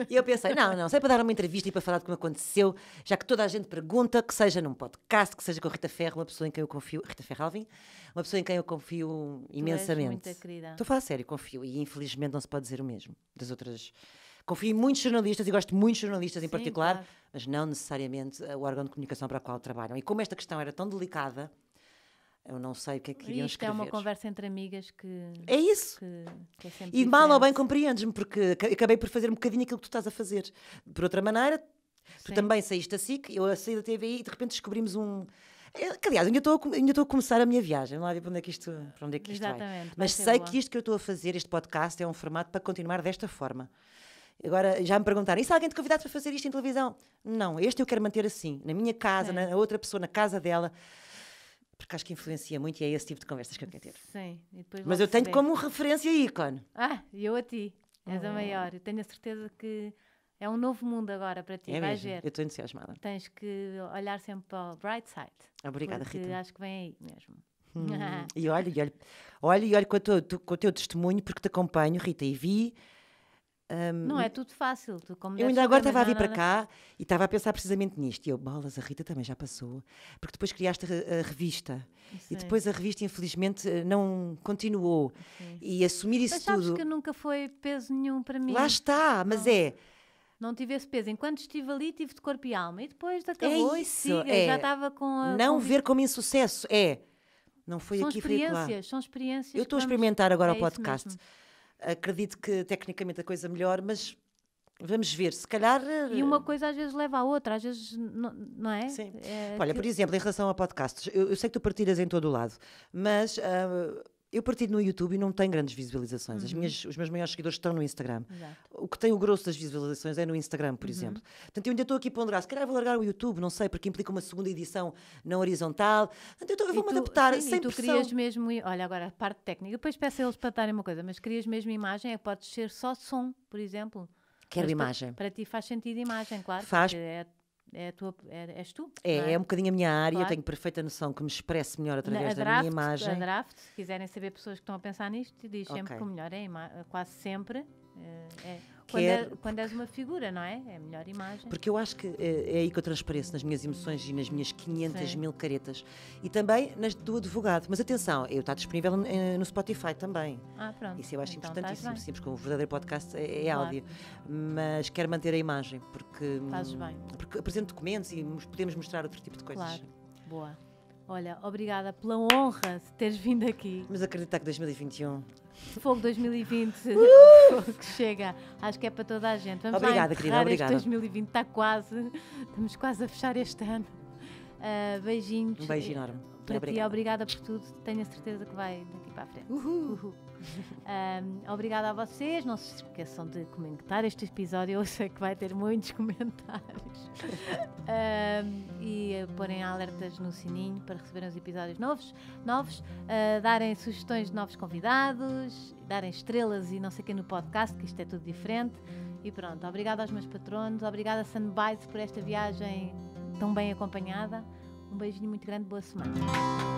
E eu pensei, não, não, sei é para dar uma entrevista e para falar de como aconteceu, já que toda a gente pergunta, que seja num podcast, que seja com a Rita Ferro, uma pessoa em quem eu confio, Rita Ferro Alvin, uma pessoa em quem eu confio imensamente. Estou a falar sério, confio, e infelizmente não se pode dizer o mesmo das outras. Confio em muitos jornalistas e gosto muito de jornalistas em Sim, particular, claro. mas não necessariamente eh, o órgão de comunicação para o qual trabalham. E como esta questão era tão delicada, eu não sei o que é que queriam escrever. Isto é uma conversa entre amigas que... É isso. Que, que é e mal ou bem compreendes-me, porque acabei por fazer um bocadinho aquilo que tu estás a fazer. Por outra maneira, tu também saíste a SIC, eu saí da TVI e de repente descobrimos um... Eh, que, aliás, ainda estou, a, ainda estou a começar a minha viagem, não há para onde é que isto, para onde é que isto Exatamente, vai. Mas sei boa. que isto que eu estou a fazer, este podcast, é um formato para continuar desta forma. Agora, já me perguntaram, e se alguém te convidar para fazer isto em televisão? Não, este eu quero manter assim, na minha casa, Sim. na outra pessoa, na casa dela porque acho que influencia muito e é esse tipo de conversas que eu quero ter. Sim, Mas eu tenho como referência ícone. Ah, e eu a ti. És a maior. Eu tenho a certeza que é um novo mundo agora para ti. É mesmo. ver. Eu estou entusiasmada. Tens que olhar sempre para o bright side. Obrigada, Rita. Acho que vem aí mesmo. Hum. e olho, e olho e com, a tua, tu, com o teu testemunho, porque te acompanho, Rita, e vi um, não é tudo fácil. Tu, eu ainda agora estava a vir para cá e estava a pensar precisamente nisto. E eu, bolas, a Rita também já passou. Porque depois criaste a, a revista. E depois a revista, infelizmente, eh, não continuou. E assumir isso mas sabes tudo. que nunca foi peso nenhum para mim. Lá está, mas não, é. Não tive esse peso. Enquanto estive ali, tive de corpo e alma. E depois é acabou é isso, e siga. É. Já estava com a. Não com... ver como insucesso. É. Não foi são aqui, foi lá. São experiências, são experiências. Eu estou a experimentar agora é o podcast. Mesmo Acredito que tecnicamente a coisa melhor, mas vamos ver, se calhar. E uma eh, coisa às vezes leva à outra, às vezes não, não é? Sim. É, Olha, que... por exemplo, em relação a podcasts, eu, eu, sei que tu partilhas em todo o lado, mas uh, eu partilho no YouTube e não tenho grandes visualizações. Uhum. Minhas, os meus maiores seguidores estão no Instagram. Exato. O que tem o grosso das visualizações é no Instagram, por uhum. exemplo. Portanto, eu ainda estou aqui a ponderar. Se calhar vou largar o YouTube, não sei, porque implica uma segunda edição na horizontal. Portanto, eu, tô, eu vou-me adaptar sim, sem e tu pressão. querias mesmo... Olha, agora a parte técnica. Depois peço a eles para darem uma coisa. Mas querias mesmo imagem? É que pode ser só som, por exemplo. Quero mas imagem. Para, para, ti faz sentido imagem, claro. Faz. É é tua, é, és tu? É, é? é? um bocadinho a minha área, claro. tenho perfeita noção que me expresso melhor através draft, da minha imagem. A draft, se quiserem saber pessoas que estão a pensar nisto, diz okay. sempre que o melhor é quase sempre. Eh, é, quando, é, quando és uma figura, não é? É a melhor imagem. Porque eu acho que é, é aí que eu transpareço nas minhas emoções e nas minhas 500 Sim. mil caretas. E também nas do advogado. Mas atenção, eu está disponível eh, no Spotify também. Ah, pronto. Isso eu acho então, importantíssimo, sim, porque o um verdadeiro podcast é, é claro. áudio. Mas quero manter a imagem, porque. Hum, Fazes bem. Porque apresento documentos e podemos mostrar outro tipo de coisas. Claro. Boa. Olha, obrigada pela honra de teres vindo aqui. Mas acreditar que 2021 Fogo 2020. Uh! Fogo chega. Acho que é para toda a gente. Vamos obrigada, lá querida. Obrigada. 2020 está quase. Estamos quase a fechar este ano. Uh, beijinhos. Um beijo enorme. Para obrigada. ti, obrigada por tudo. Tenho a certeza que vai daqui para a frente. Uhul. Uhul. Um, obrigada a vocês. Não se esqueçam de comentar este episódio. Eu sei que vai ter muitos comentários. Um, e porem alertas no sininho para receberem os episódios novos. novos uh, darem sugestões de novos convidados, darem estrelas e não sei quem no podcast, que isto é tudo diferente. E pronto, obrigada aos meus patronos, obrigada a Sunbite por esta viagem tão bem acompanhada. Um beijinho muito grande, boa semana.